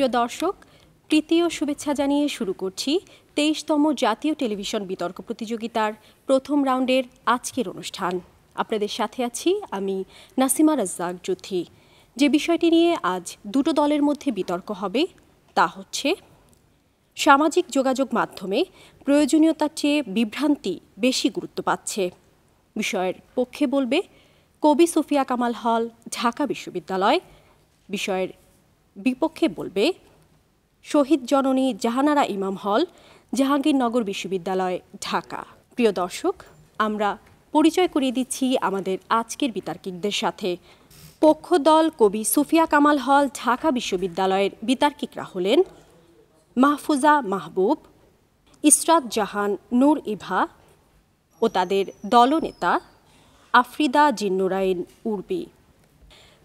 সুপ্রিয় দর্শক তৃতীয় শুভেচ্ছা জানিয়ে শুরু করছি তেইশতম জাতীয় টেলিভিশন বিতর্ক প্রতিযোগিতার প্রথম রাউন্ডের আজকের অনুষ্ঠান আপনাদের সাথে আছি আমি নাসিমা রাজ্জাক জুথি যে বিষয়টি নিয়ে আজ দুটো দলের মধ্যে বিতর্ক হবে তা হচ্ছে সামাজিক যোগাযোগ মাধ্যমে প্রয়োজনীয়তার চেয়ে বিভ্রান্তি বেশি গুরুত্ব পাচ্ছে বিষয়ের পক্ষে বলবে কবি সুফিয়া কামাল হল ঢাকা বিশ্ববিদ্যালয় বিষয়ের বিপক্ষে বলবে শহীদ জননী জাহানারা ইমাম হল জাহাঙ্গীরনগর বিশ্ববিদ্যালয় ঢাকা প্রিয় দর্শক আমরা পরিচয় করিয়ে দিচ্ছি আমাদের আজকের বিতার্কিকদের সাথে পক্ষদল কবি সুফিয়া কামাল হল ঢাকা বিশ্ববিদ্যালয়ের বিতার্কিকরা হলেন মাহফুজা মাহবুব ইসরাত জাহান নূর ইভা ও তাদের দলনেতা আফ্রিদা জিন্নুরাইন উর্বি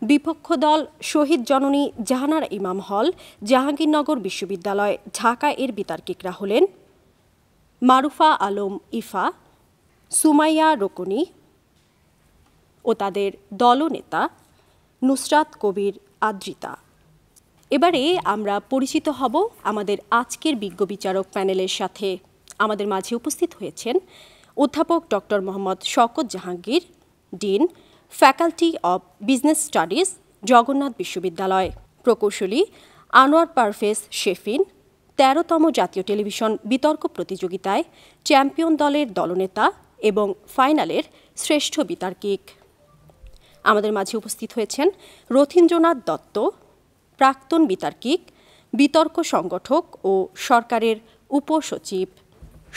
বিপক্ষ দল শহীদ জননী জাহানার ইমাম হল জাহাঙ্গীরনগর বিশ্ববিদ্যালয় ঢাকা এর বিতার্কিকরা হলেন মারুফা আলম ইফা সুমাইয়া রকুনি ও তাদের দলনেতা নুসরাত কবির আদ্রিতা এবারে আমরা পরিচিত হব আমাদের আজকের বিজ্ঞ বিচারক প্যানেলের সাথে আমাদের মাঝে উপস্থিত হয়েছেন অধ্যাপক doctor Mohammad Shawkat Jahangir dean faculty of business studies Jagannath বিশ্ববিদ্যালয় প্রকৌশলী আনোয়ার পারফেস শেফিন তেরোতম জাতীয় টেলিভিশন বিতর্ক প্রতিযোগিতায় চ্যাম্পিয়ন দলের দলনেতা এবং ফাইনালের শ্রেষ্ঠ বিতার্কিক আমাদের মাঝে উপস্থিত হয়েছেন রথীন্দ্রনাথ দত্ত প্রাক্তন বিতার্কিক বিতর্ক সংগঠক ও সরকারের উপসচিব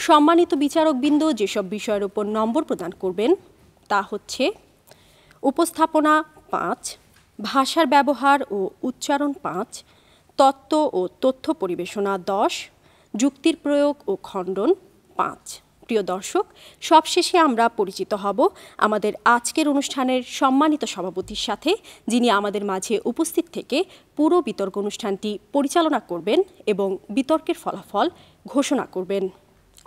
সম্মানিত বিচারকবৃন্দ যেসব বিষয়ের উপর নম্বর প্রদান করবেন তা হচ্ছে উপস্থাপনা পাঁচ ভাষার ব্যবহার ও উচ্চারণ পাঁচ তত্ত্ব ও তথ্য পরিবেশনা দশ যুক্তির প্রয়োগ ও খণ্ডন পাঁচ প্রিয় দর্শক সবশেষে আমরা পরিচিত হব আমাদের আজকের অনুষ্ঠানের সম্মানিত সভাপতির সাথে যিনি আমাদের মাঝে উপস্থিত থেকে পুরো বিতর্ক অনুষ্ঠানটি পরিচালনা করবেন এবং বিতর্কের ফলাফল ঘোষণা করবেন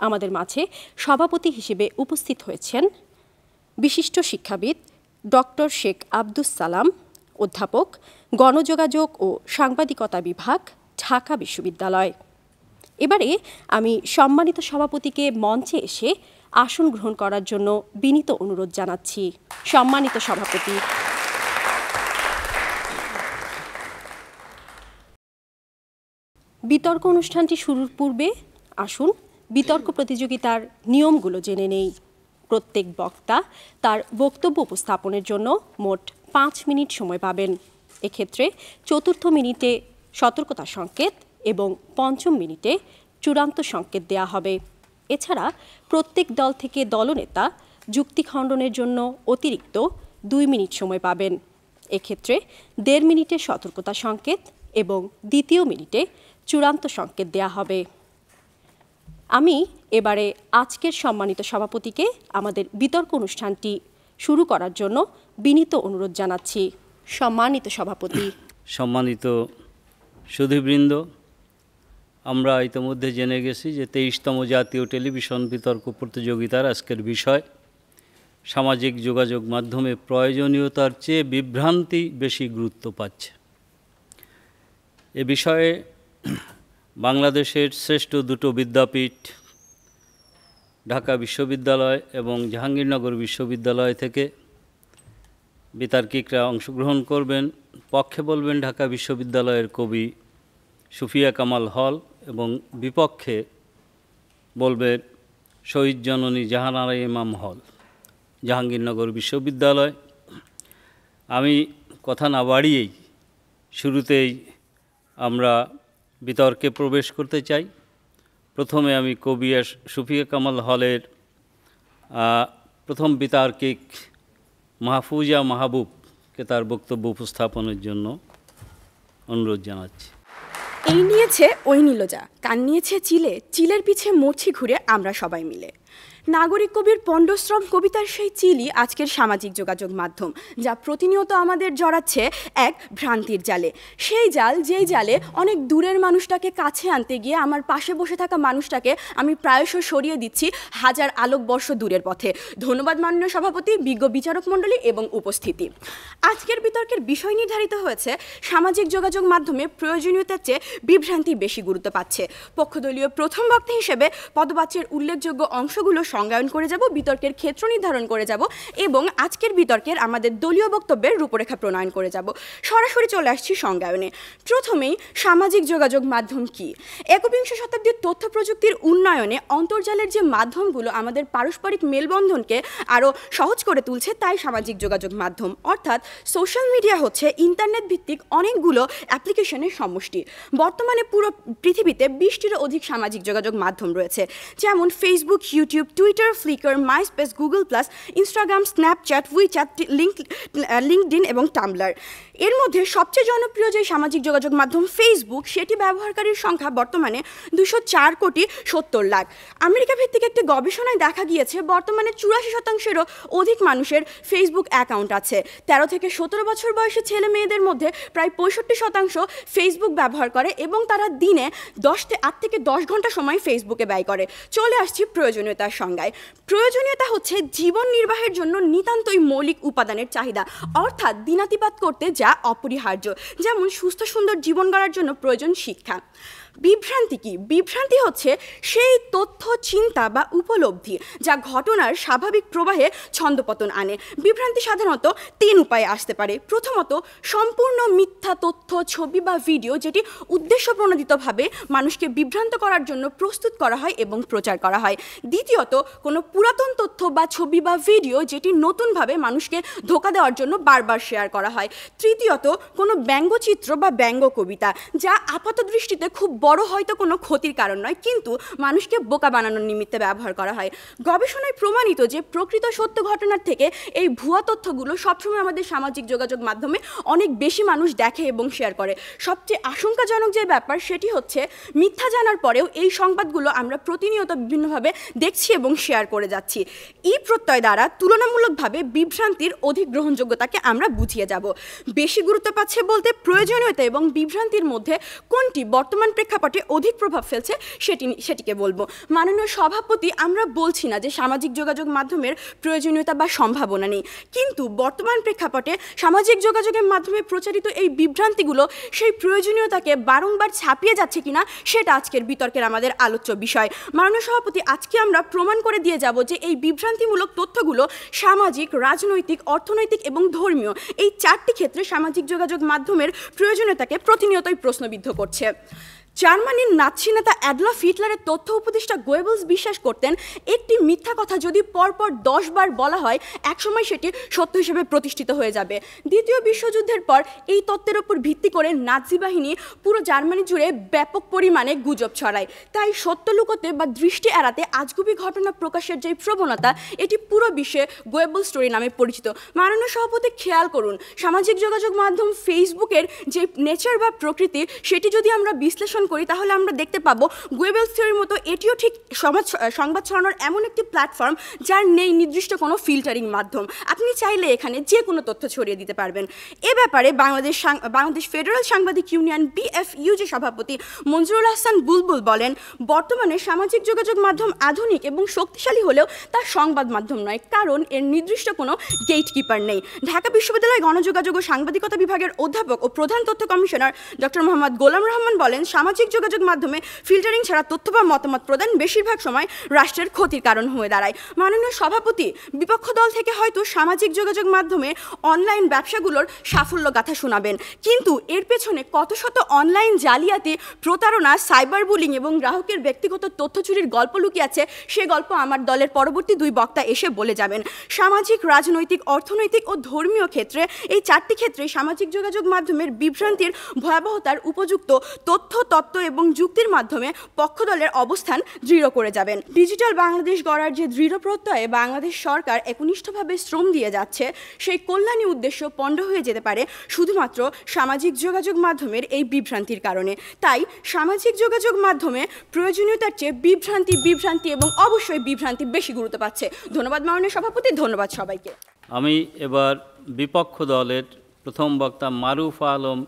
আমাদের মাঝে সভাপতি হিসেবে উপস্থিত হয়েছেন বিশিষ্ট শিক্ষাবিদ ডক্টর শেখ আব্দুস সালাম অধ্যাপক গণযোগাযোগ ও সাংবাদিকতা বিভাগ ঢাকা বিশ্ববিদ্যালয় এবারে আমি সম্মানিত সভাপতিকে মঞ্চে এসে আসন গ্রহণ করার জন্য বিনীত অনুরোধ জানাচ্ছি সম্মানিত সভাপতি বিতর্ক অনুষ্ঠানটি শুরুর পূর্বে আসুন বিতর্ক প্রতিযোগিতার নিয়মগুলো জেনে নেই প্রত্যেক বক্তা তার বক্তব্য উপস্থাপনের জন্য মোট পাঁচ মিনিট সময় পাবেন এক্ষেত্রে চতুর্থ মিনিটে সতর্কতা সংকেত এবং পঞ্চম মিনিটে চূড়ান্ত সংকেত দেয়া হবে এছাড়া প্রত্যেক দল থেকে দলনেতা যুক্তি খণ্ডনের জন্য অতিরিক্ত দুই মিনিট সময় পাবেন এক্ষেত্রে দেড় মিনিটে সতর্কতা সংকেত এবং দ্বিতীয় মিনিটে চূড়ান্ত সংকেত দেয়া হবে আমি এবারে আজকের সম্মানিত সভাপতিকে আমাদের বিতর্ক অনুষ্ঠানটি শুরু করার জন্য বিনীত অনুরোধ জানাচ্ছি সম্মানিত সভাপতি সম্মানিত সুধীবৃন্দ আমরা ইতিমধ্যে জেনে গেছি যে তেইশতম জাতীয় টেলিভিশন বিতর্ক প্রতিযোগিতার আজকের বিষয় সামাজিক যোগাযোগ মাধ্যমে প্রয়োজনীয়তার চেয়ে বিভ্রান্তি বেশি গুরুত্ব পাচ্ছে এ বিষয়ে বাংলাদেশের শ্রেষ্ঠ দুটো বিদ্যাপীঠ ঢাকা বিশ্ববিদ্যালয় এবং জাহাঙ্গীরনগর বিশ্ববিদ্যালয় থেকে বিতার্কিকরা অংশগ্রহণ করবেন পক্ষে বলবেন ঢাকা বিশ্ববিদ্যালয়ের কবি সুফিয়া কামাল হল এবং বিপক্ষে বলবেন শহীদ জননী জাহানারা ইমাম হল জাহাঙ্গীরনগর বিশ্ববিদ্যালয় আমি কথা না বাড়িয়েই শুরুতেই আমরা বিতর্কে প্রবেশ করতে চাই প্রথমে আমি কবিয়া সুফিয়া কামাল হলের প্রথম বিতার্কিক মাহফুজা মাহবুবকে তার বক্তব্য উপস্থাপনের জন্য অনুরোধ জানাচ্ছি এই নিয়েছে ওই নিল যা কান নিয়েছে চিলে চিলের পিছে মরছি ঘুরে আমরা সবাই মিলে নাগরিক কবির পণ্ডশ্রম কবিতার সেই চিলি আজকের সামাজিক যোগাযোগ মাধ্যম যা প্রতিনিয়ত আমাদের জড়াচ্ছে এক ভ্রান্তির জালে সেই জাল যেই জালে অনেক দূরের মানুষটাকে কাছে আনতে গিয়ে আমার পাশে বসে থাকা মানুষটাকে আমি প্রায়শ সরিয়ে দিচ্ছি হাজার আলোকবর্ষ দূরের পথে ধন্যবাদ মাননীয় সভাপতি বিজ্ঞ বিচারক মণ্ডলী এবং উপস্থিতি আজকের বিতর্কের বিষয় নির্ধারিত হয়েছে সামাজিক যোগাযোগ মাধ্যমে প্রয়োজনীয়তার চেয়ে বিভ্রান্তি বেশি গুরুত্ব পাচ্ছে পক্ষদলীয় প্রথম বক্তা হিসেবে পদবাচ্যের উল্লেখযোগ্য অংশগুলো সংজ্ঞায়ন করে যাব বিতর্কের ক্ষেত্র নির্ধারণ করে যাব এবং আজকের বিতর্কের আমাদের দলীয় বক্তব্যের রূপরেখা প্রণয়ন করে যাব সরাসরি চলে আসছি সংজ্ঞায়নে প্রথমেই সামাজিক যোগাযোগ মাধ্যম কি একবিংশ শতাব্দীর তথ্য প্রযুক্তির উন্নয়নে অন্তর্জালের যে মাধ্যমগুলো আমাদের পারস্পরিক মেলবন্ধনকে আরও সহজ করে তুলছে তাই সামাজিক যোগাযোগ মাধ্যম অর্থাৎ সোশ্যাল মিডিয়া হচ্ছে ইন্টারনেট ভিত্তিক অনেকগুলো অ্যাপ্লিকেশনের সমষ্টি বর্তমানে পুরো পৃথিবীতে বিশটিরও অধিক সামাজিক যোগাযোগ মাধ্যম রয়েছে যেমন Facebook YouTube Twitter Flickr MySpace Google plus Instagram Snapchat WeChat link LinkedIn এবং টামলার এর মধ্যে সবচেয়ে জনপ্রিয় যে সামাজিক যোগাযোগ মাধ্যম ফেসবুক সেটি ব্যবহারকারীর সংখ্যা বর্তমানে দুশো চার কোটি সত্তর লাখ আমেরিকা ভিত্তিক একটি গবেষণায় দেখা গিয়েছে বর্তমানে চুরাশি শতাংশেরও অধিক মানুষের ফেসবুক অ্যাকাউন্ট আছে তেরো থেকে সতেরো বছর বয়সী ছেলে মেয়েদের মধ্যে প্রায় পঁয়ষট্টি শতাংশ ফেসবুক ব্যবহার করে এবং তারা দিনে দশ আট থেকে দশ ঘন্টা সময় ফেসবুকে ব্যয় করে চলে আসছি প্রয়োজনীয়তার সংজ্ঞায় প্রয়োজনীয়তা হচ্ছে জীবন নির্বাহের জন্য নিতান্তই মৌলিক উপাদানের চাহিদা অর্থাৎ দিনাতিপাত করতে যা অপরিহার্য যেমন সুস্থ সুন্দর জীবন গড়ার জন্য প্রয়োজন শিক্ষা বিভ্রান্তি কি বিভ্রান্তি হচ্ছে সেই তথ্য চিন্তা বা উপলব্ধি যা ঘটনার স্বাভাবিক প্রবাহে ছন্দপতন আনে বিভ্রান্তি সাধারণত তিন উপায়ে আসতে পারে প্রথমত সম্পূর্ণ মিথ্যা তথ্য ছবি বা ভিডিও যেটি উদ্দেশ্যপ্রণোদিতভাবে মানুষকে বিভ্রান্ত করার জন্য প্রস্তুত করা হয় এবং প্রচার করা হয় দ্বিতীয়ত কোনো পুরাতন তথ্য বা ছবি বা ভিডিও যেটি নতুনভাবে মানুষকে ধোকা দেওয়ার জন্য বারবার শেয়ার করা হয় তৃতীয়ত কোনো ব্যঙ্গচিত্র বা ব্যঙ্গ কবিতা যা আপাত দৃষ্টিতে খুব বড় হয়তো কোনো ক্ষতির কারণ নয় কিন্তু মানুষকে বোকা বানানোর নিমিত্তে ব্যবহার করা হয় গবেষণায় প্রমাণিত যে প্রকৃত সত্য ঘটনার থেকে এই ভুয়া তথ্যগুলো সবসময় আমাদের সামাজিক যোগাযোগ মাধ্যমে অনেক বেশি মানুষ দেখে এবং শেয়ার করে সবচেয়ে আশঙ্কাজনক যে ব্যাপার সেটি হচ্ছে মিথ্যা জানার পরেও এই সংবাদগুলো আমরা প্রতিনিয়ত বিভিন্নভাবে দেখছি এবং শেয়ার করে যাচ্ছি ই প্রত্যয় দ্বারা তুলনামূলকভাবে বিভ্রান্তির অধিক গ্রহণযোগ্যতাকে আমরা বুঝিয়ে যাব বেশি গুরুত্ব পাচ্ছে বলতে প্রয়োজনীয়তা এবং বিভ্রান্তির মধ্যে কোনটি বর্তমান প্রেক্ষা প্রেক্ষাপটে অধিক প্রভাব ফেলছে সেটি সেটিকে বলবো মাননীয় সভাপতি আমরা বলছি না যে সামাজিক যোগাযোগ মাধ্যমের প্রয়োজনীয়তা বা সম্ভাবনা নেই কিন্তু বর্তমান প্রেক্ষাপটে সামাজিক যোগাযোগের মাধ্যমে প্রচারিত এই বিভ্রান্তিগুলো সেই প্রয়োজনীয়তাকে বারংবার ছাপিয়ে যাচ্ছে কিনা সেটা আজকের বিতর্কের আমাদের আলোচ্য বিষয় মাননীয় সভাপতি আজকে আমরা প্রমাণ করে দিয়ে যাব যে এই বিভ্রান্তিমূলক তথ্যগুলো সামাজিক রাজনৈতিক অর্থনৈতিক এবং ধর্মীয় এই চারটি ক্ষেত্রে সামাজিক যোগাযোগ মাধ্যমের প্রয়োজনীয়তাকে প্রতিনিয়তই প্রশ্নবিদ্ধ করছে জার্মানির নাচি নেতা অ্যাডলফ হিটলারের তথ্য উপদেষ্টা গোয়েবলস বিশ্বাস করতেন একটি মিথ্যা কথা যদি পরপর দশ বার বলা হয় একসময় সেটি সত্য হিসেবে প্রতিষ্ঠিত হয়ে যাবে দ্বিতীয় বিশ্বযুদ্ধের পর এই তত্ত্বের উপর ভিত্তি করে নাৎসি বাহিনী পুরো জার্মানি জুড়ে ব্যাপক পরিমাণে গুজব ছড়ায় তাই সত্য লুকোতে বা দৃষ্টি এড়াতে আজগুবি ঘটনা প্রকাশের যে প্রবণতা এটি পুরো বিশ্বে গোয়েবল স্টোরি নামে পরিচিত মাননীয় সভাপতি খেয়াল করুন সামাজিক যোগাযোগ মাধ্যম ফেসবুকের যে নেচার বা প্রকৃতি সেটি যদি আমরা বিশ্লেষণ বিশ্লেষণ করি তাহলে আমরা দেখতে পাবো গুয়েবেল থিওরির মতো এটিও ঠিক সমাজ সংবাদ ছড়ানোর এমন একটি প্ল্যাটফর্ম যার নেই নির্দিষ্ট কোনো ফিল্টারিং মাধ্যম আপনি চাইলে এখানে যে কোনো তথ্য ছড়িয়ে দিতে পারবেন এ ব্যাপারে বাংলাদেশ বাংলাদেশ ফেডারেল সাংবাদিক ইউনিয়ন বিএফইউ যে সভাপতি মঞ্জুরুল হাসান বুলবুল বলেন বর্তমানে সামাজিক যোগাযোগ মাধ্যম আধুনিক এবং শক্তিশালী হলেও তা সংবাদ মাধ্যম নয় কারণ এর নির্দিষ্ট কোনো গেট কিপার নেই ঢাকা বিশ্ববিদ্যালয় গণযোগাযোগ ও সাংবাদিকতা বিভাগের অধ্যাপক ও প্রধান তথ্য কমিশনার ডক্টর মোহাম্মদ গোলাম রহমান বলেন সামাজিক সামাজিক যোগাযোগ মাধ্যমে ফিল্টারিং ছাড়া তথ্য বা মতামত প্রদান বেশিরভাগ সময় রাষ্ট্রের ক্ষতির কারণ হয়ে দাঁড়ায় মাননীয় সভাপতি বিপক্ষ দল থেকে হয়তো সামাজিক যোগাযোগ মাধ্যমে অনলাইন ব্যবসাগুলোর সাফল্য গাথা শোনাবেন কিন্তু এর পেছনে কত শত অনলাইন জালিয়াতি প্রতারণা সাইবার বুলিং এবং গ্রাহকের ব্যক্তিগত তথ্য চুরির গল্প লুকিয়ে আছে সে গল্প আমার দলের পরবর্তী দুই বক্তা এসে বলে যাবেন সামাজিক রাজনৈতিক অর্থনৈতিক ও ধর্মীয় ক্ষেত্রে এই চারটি ক্ষেত্রে সামাজিক যোগাযোগ মাধ্যমের বিভ্রান্তির ভয়াবহতার উপযুক্ত তথ্য তত্ত্ব এবং যুক্তির মাধ্যমে পক্ষদলের অবস্থান দৃঢ় করে যাবেন ডিজিটাল বাংলাদেশ গড়ার যে দৃঢ় প্রত্যয়ে বাংলাদেশ সরকার একনিষ্ঠভাবে শ্রম দিয়ে যাচ্ছে সেই কল্যাণী উদ্দেশ্য পণ্ড হয়ে যেতে পারে শুধুমাত্র সামাজিক যোগাযোগ মাধ্যমের এই বিভ্রান্তির কারণে তাই সামাজিক যোগাযোগ মাধ্যমে প্রয়োজনীয়তার চেয়ে বিভ্রান্তি বিভ্রান্তি এবং অবশ্যই বিভ্রান্তি বেশি গুরুত্ব পাচ্ছে ধন্যবাদ মাননীয় সভাপতি ধন্যবাদ সবাইকে আমি এবার বিপক্ষ দলের প্রথম বক্তা মারুফ আলম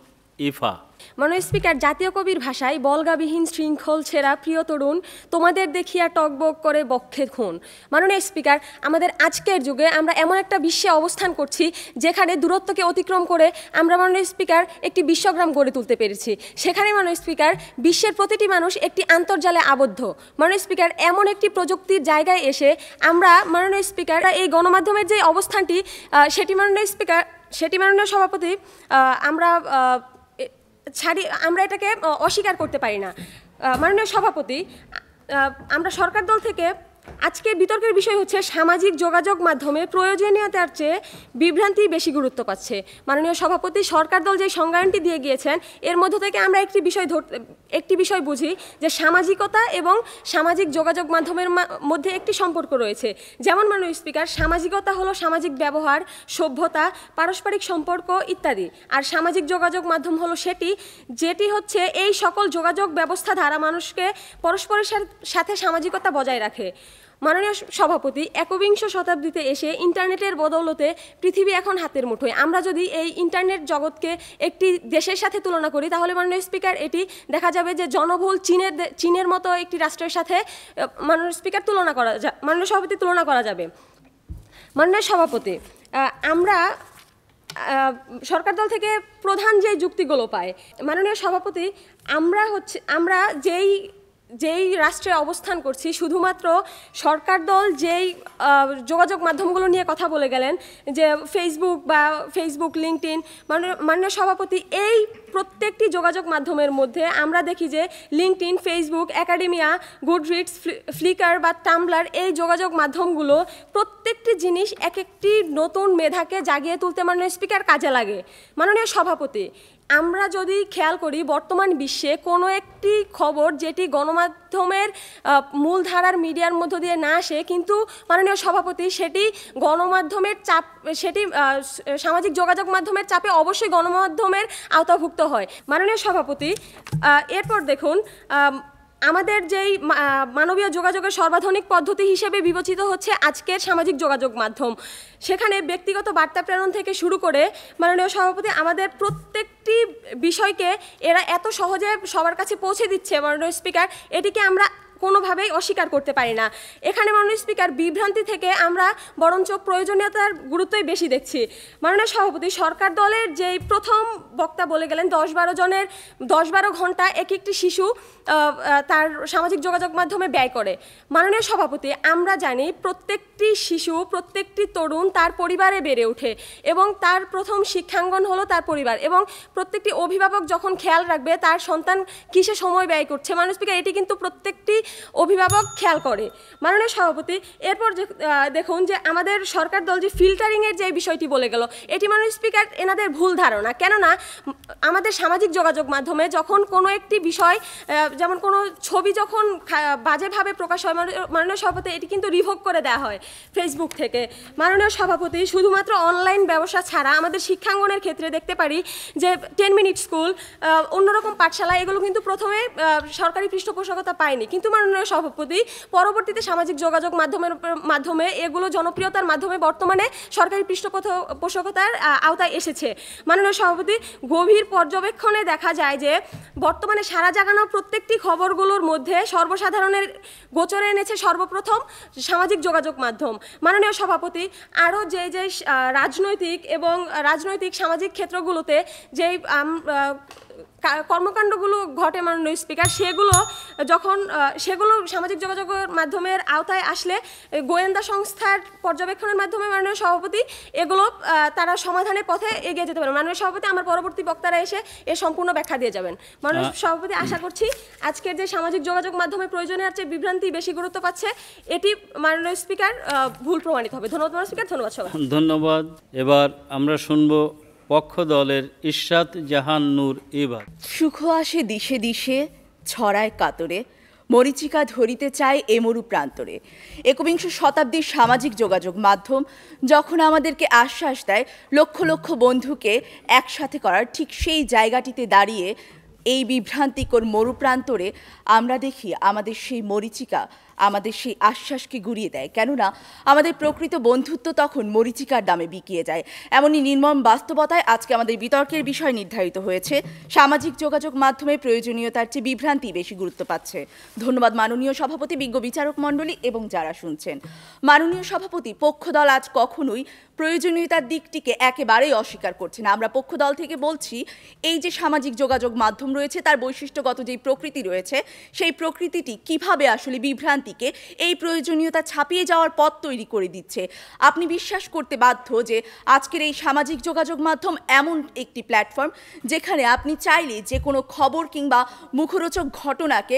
ইফা মাননীয় স্পিকার জাতীয় কবির ভাষায় বলগাবিহীন শৃঙ্খল ছেঁড়া প্রিয় তরুণ তোমাদের দেখিয়া টকবক করে বক্ষে খুন মাননীয় স্পিকার আমাদের আজকের যুগে আমরা এমন একটা বিশ্বে অবস্থান করছি যেখানে দূরত্বকে অতিক্রম করে আমরা মাননীয় স্পিকার একটি বিশ্বগ্রাম গড়ে তুলতে পেরেছি সেখানে মাননীয় স্পিকার বিশ্বের প্রতিটি মানুষ একটি আন্তর্জালে আবদ্ধ মাননীয় স্পিকার এমন একটি প্রযুক্তির জায়গায় এসে আমরা মাননীয় স্পিকার এই গণমাধ্যমের যে অবস্থানটি সেটি মাননীয় স্পিকার সেটি মাননীয় সভাপতি আমরা ছাড়ি আমরা এটাকে অস্বীকার করতে পারি না মাননীয় সভাপতি আমরা সরকার দল থেকে আজকের বিতর্কের বিষয় হচ্ছে সামাজিক যোগাযোগ মাধ্যমে প্রয়োজনীয়তার চেয়ে বিভ্রান্তি বেশি গুরুত্ব পাচ্ছে মাননীয় সভাপতি সরকার দল যে সংজ্ঞানটি দিয়ে গিয়েছেন এর মধ্য থেকে আমরা একটি বিষয় ধরতে একটি বিষয় বুঝি যে সামাজিকতা এবং সামাজিক যোগাযোগ মাধ্যমের মধ্যে একটি সম্পর্ক রয়েছে যেমন মাননীয় স্পিকার সামাজিকতা হলো সামাজিক ব্যবহার সভ্যতা পারস্পরিক সম্পর্ক ইত্যাদি আর সামাজিক যোগাযোগ মাধ্যম হলো সেটি যেটি হচ্ছে এই সকল যোগাযোগ ব্যবস্থা দ্বারা মানুষকে পরস্পরের সাথে সামাজিকতা বজায় রাখে মাননীয় সভাপতি একবিংশ শতাব্দীতে এসে ইন্টারনেটের বদৌলতে পৃথিবী এখন হাতের মুঠোয় আমরা যদি এই ইন্টারনেট জগৎকে একটি দেশের সাথে তুলনা করি তাহলে মাননীয় স্পিকার এটি দেখা যাবে যে জনবহুল চীনের চীনের মতো একটি রাষ্ট্রের সাথে মাননীয় স্পিকার তুলনা করা যা মাননীয় সভাপতি তুলনা করা যাবে মাননীয় সভাপতি আমরা সরকার দল থেকে প্রধান যে যুক্তিগুলো পায় মাননীয় সভাপতি আমরা হচ্ছে আমরা যেই যেই রাষ্ট্রে অবস্থান করছি শুধুমাত্র সরকার দল যেই যোগাযোগ মাধ্যমগুলো নিয়ে কথা বলে গেলেন যে ফেসবুক বা ফেসবুক লিঙ্কড মাননীয় সভাপতি এই প্রত্যেকটি যোগাযোগ মাধ্যমের মধ্যে আমরা দেখি যে LinkedIn Facebook Academia Goodreads Flickr বা টাম্বলার এই যোগাযোগ মাধ্যমগুলো প্রত্যেকটি জিনিস এক একটি নতুন মেধাকে জাগিয়ে তুলতে মাননীয় স্পিকার কাজে লাগে মাননীয় সভাপতি আমরা যদি খেয়াল করি বর্তমান বিশ্বে কোনো একটি খবর যেটি গণমাধ্যমের মূলধারার মিডিয়ার মধ্য দিয়ে না আসে কিন্তু মাননীয় সভাপতি সেটি গণমাধ্যমের চাপ সেটি সামাজিক যোগাযোগ মাধ্যমের চাপে অবশ্যই গণমাধ্যমের আওতাভুক্ত হয় মাননীয় সভাপতি এরপর দেখুন আমাদের যেই মানবীয় যোগাযোগের সর্বাধুনিক পদ্ধতি হিসেবে বিবেচিত হচ্ছে আজকের সামাজিক যোগাযোগ মাধ্যম সেখানে ব্যক্তিগত বার্তা প্রেরণ থেকে শুরু করে মাননীয় সভাপতি আমাদের প্রত্যেকটি বিষয়কে এরা এত সহজে সবার কাছে পৌঁছে দিচ্ছে মাননীয় স্পিকার এটিকে আমরা কোনোভাবেই অস্বীকার করতে পারি না এখানে মাননীয় স্পিকার বিভ্রান্তি থেকে আমরা বরঞ্চ প্রয়োজনীয়তার গুরুত্বই বেশি দেখছি মাননীয় সভাপতি সরকার দলের যেই প্রথম বক্তা বলে গেলেন দশ বারো জনের দশ বারো ঘন্টা এক একটি শিশু তার সামাজিক যোগাযোগ মাধ্যমে ব্যয় করে মাননীয় সভাপতি আমরা জানি প্রত্যেকটি শিশু প্রত্যেকটি তরুণ তার পরিবারে বেড়ে ওঠে এবং তার প্রথম শিক্ষাঙ্গন হলো তার পরিবার এবং প্রত্যেকটি অভিভাবক যখন খেয়াল রাখবে তার সন্তান কিসে সময় ব্যয় করছে মানুষ স্পিকার এটি কিন্তু প্রত্যেকটি অভিভাবক খেয়াল করে মাননীয় সভাপতি এরপর দেখুন যে আমাদের সরকার দল যে ফিল্টারিংয়ের যে বিষয়টি বলে গেল এটি মাননীয় স্পিকার এনাদের ভুল ধারণা কেননা আমাদের সামাজিক যোগাযোগ মাধ্যমে যখন কোনো একটি বিষয় যেমন কোনো ছবি যখন বাজেভাবে প্রকাশ হয় মাননীয় সভাপতি এটি কিন্তু রিভোক করে দেওয়া হয় ফেসবুক থেকে মাননীয় সভাপতি শুধুমাত্র অনলাইন ব্যবসা ছাড়া আমাদের শিক্ষাঙ্গনের ক্ষেত্রে দেখতে পারি যে টেন মিনিট স্কুল অন্যরকম পাঠশালা এগুলো কিন্তু প্রথমে সরকারি পৃষ্ঠপোষকতা পায়নি কিন্তু মাননীয় সভাপতি পরবর্তীতে সামাজিক যোগাযোগ মাধ্যমের মাধ্যমে এগুলো জনপ্রিয়তার মাধ্যমে বর্তমানে সরকারি পৃষ্ঠপোষকতার আওতায় এসেছে মাননীয় সভাপতি গভীর পর্যবেক্ষণে দেখা যায় যে বর্তমানে সারা জাগানো প্রত্যেকটি খবরগুলোর মধ্যে সর্বসাধারণের গোচরে এনেছে সর্বপ্রথম সামাজিক যোগাযোগ মাধ্যম মাননীয় সভাপতি আরও যে যে রাজনৈতিক এবং রাজনৈতিক সামাজিক ক্ষেত্রগুলোতে যেই কর্মকাণ্ডগুলো ঘটে মাননীয় স্পিকার সেগুলো যখন সেগুলো সামাজিক যোগাযোগের মাধ্যমের আওতায় আসলে গোয়েন্দা সংস্থার পর্যবেক্ষণের মাধ্যমে মাননীয় সভাপতি এগুলো তারা সমাধানের পথে এগিয়ে যেতে পারে মাননীয় সভাপতি আমার পরবর্তী বক্তারা এসে এর সম্পূর্ণ ব্যাখ্যা দিয়ে যাবেন মাননীয় সভাপতি আশা করছি আজকের যে সামাজিক যোগাযোগ মাধ্যমে প্রয়োজনের চেয়ে বিভ্রান্তি বেশি গুরুত্ব পাচ্ছে এটি মাননীয় স্পিকার ভুল প্রমাণিত হবে ধন্যবাদ মাননীয় স্পিকার ধন্যবাদ সবাই ধন্যবাদ এবার আমরা শুনবো পক্ষ দলের ইশরাত জাহান নূর এবার সুখ আসে দিশে দিশে ছড়ায় কাতরে মরিচিকা ধরিতে চায় এ প্রান্তরে একবিংশ শতাব্দীর সামাজিক যোগাযোগ মাধ্যম যখন আমাদেরকে আশ্বাস দেয় লক্ষ লক্ষ বন্ধুকে একসাথে করার ঠিক সেই জায়গাটিতে দাঁড়িয়ে এই বিভ্রান্তিকর মরু প্রান্তরে আমরা দেখি আমাদের সেই মরিচিকা আমাদের সেই আশ্বাসকে গুড়িয়ে দেয় কেননা আমাদের প্রকৃত বন্ধুত্ব তখন মরিচিকার দামে বিকিয়ে যায় এমনই নির্মম বাস্তবতায় আজকে আমাদের বিতর্কের বিষয় নির্ধারিত হয়েছে সামাজিক যোগাযোগ মাধ্যমে প্রয়োজনীয়তার চেয়ে বিভ্রান্তি বেশি গুরুত্ব পাচ্ছে ধন্যবাদ মাননীয় সভাপতি বিজ্ঞ বিচারক মণ্ডলী এবং যারা শুনছেন মাননীয় সভাপতি পক্ষদল আজ কখনোই প্রয়োজনীয়তার দিকটিকে একেবারেই অস্বীকার করছে না আমরা পক্ষ দল থেকে বলছি এই যে সামাজিক যোগাযোগ মাধ্যম রয়েছে তার বৈশিষ্ট্যগত যেই প্রকৃতি রয়েছে সেই প্রকৃতিটি কিভাবে আসলে বিভ্রান্তি রাজনীতিকে এই প্রয়োজনীয়তা ছাপিয়ে যাওয়ার পথ তৈরি করে দিচ্ছে আপনি বিশ্বাস করতে বাধ্য যে আজকের এই সামাজিক যোগাযোগ মাধ্যম এমন একটি প্ল্যাটফর্ম যেখানে আপনি চাইলে যে কোনো খবর কিংবা মুখরোচক ঘটনাকে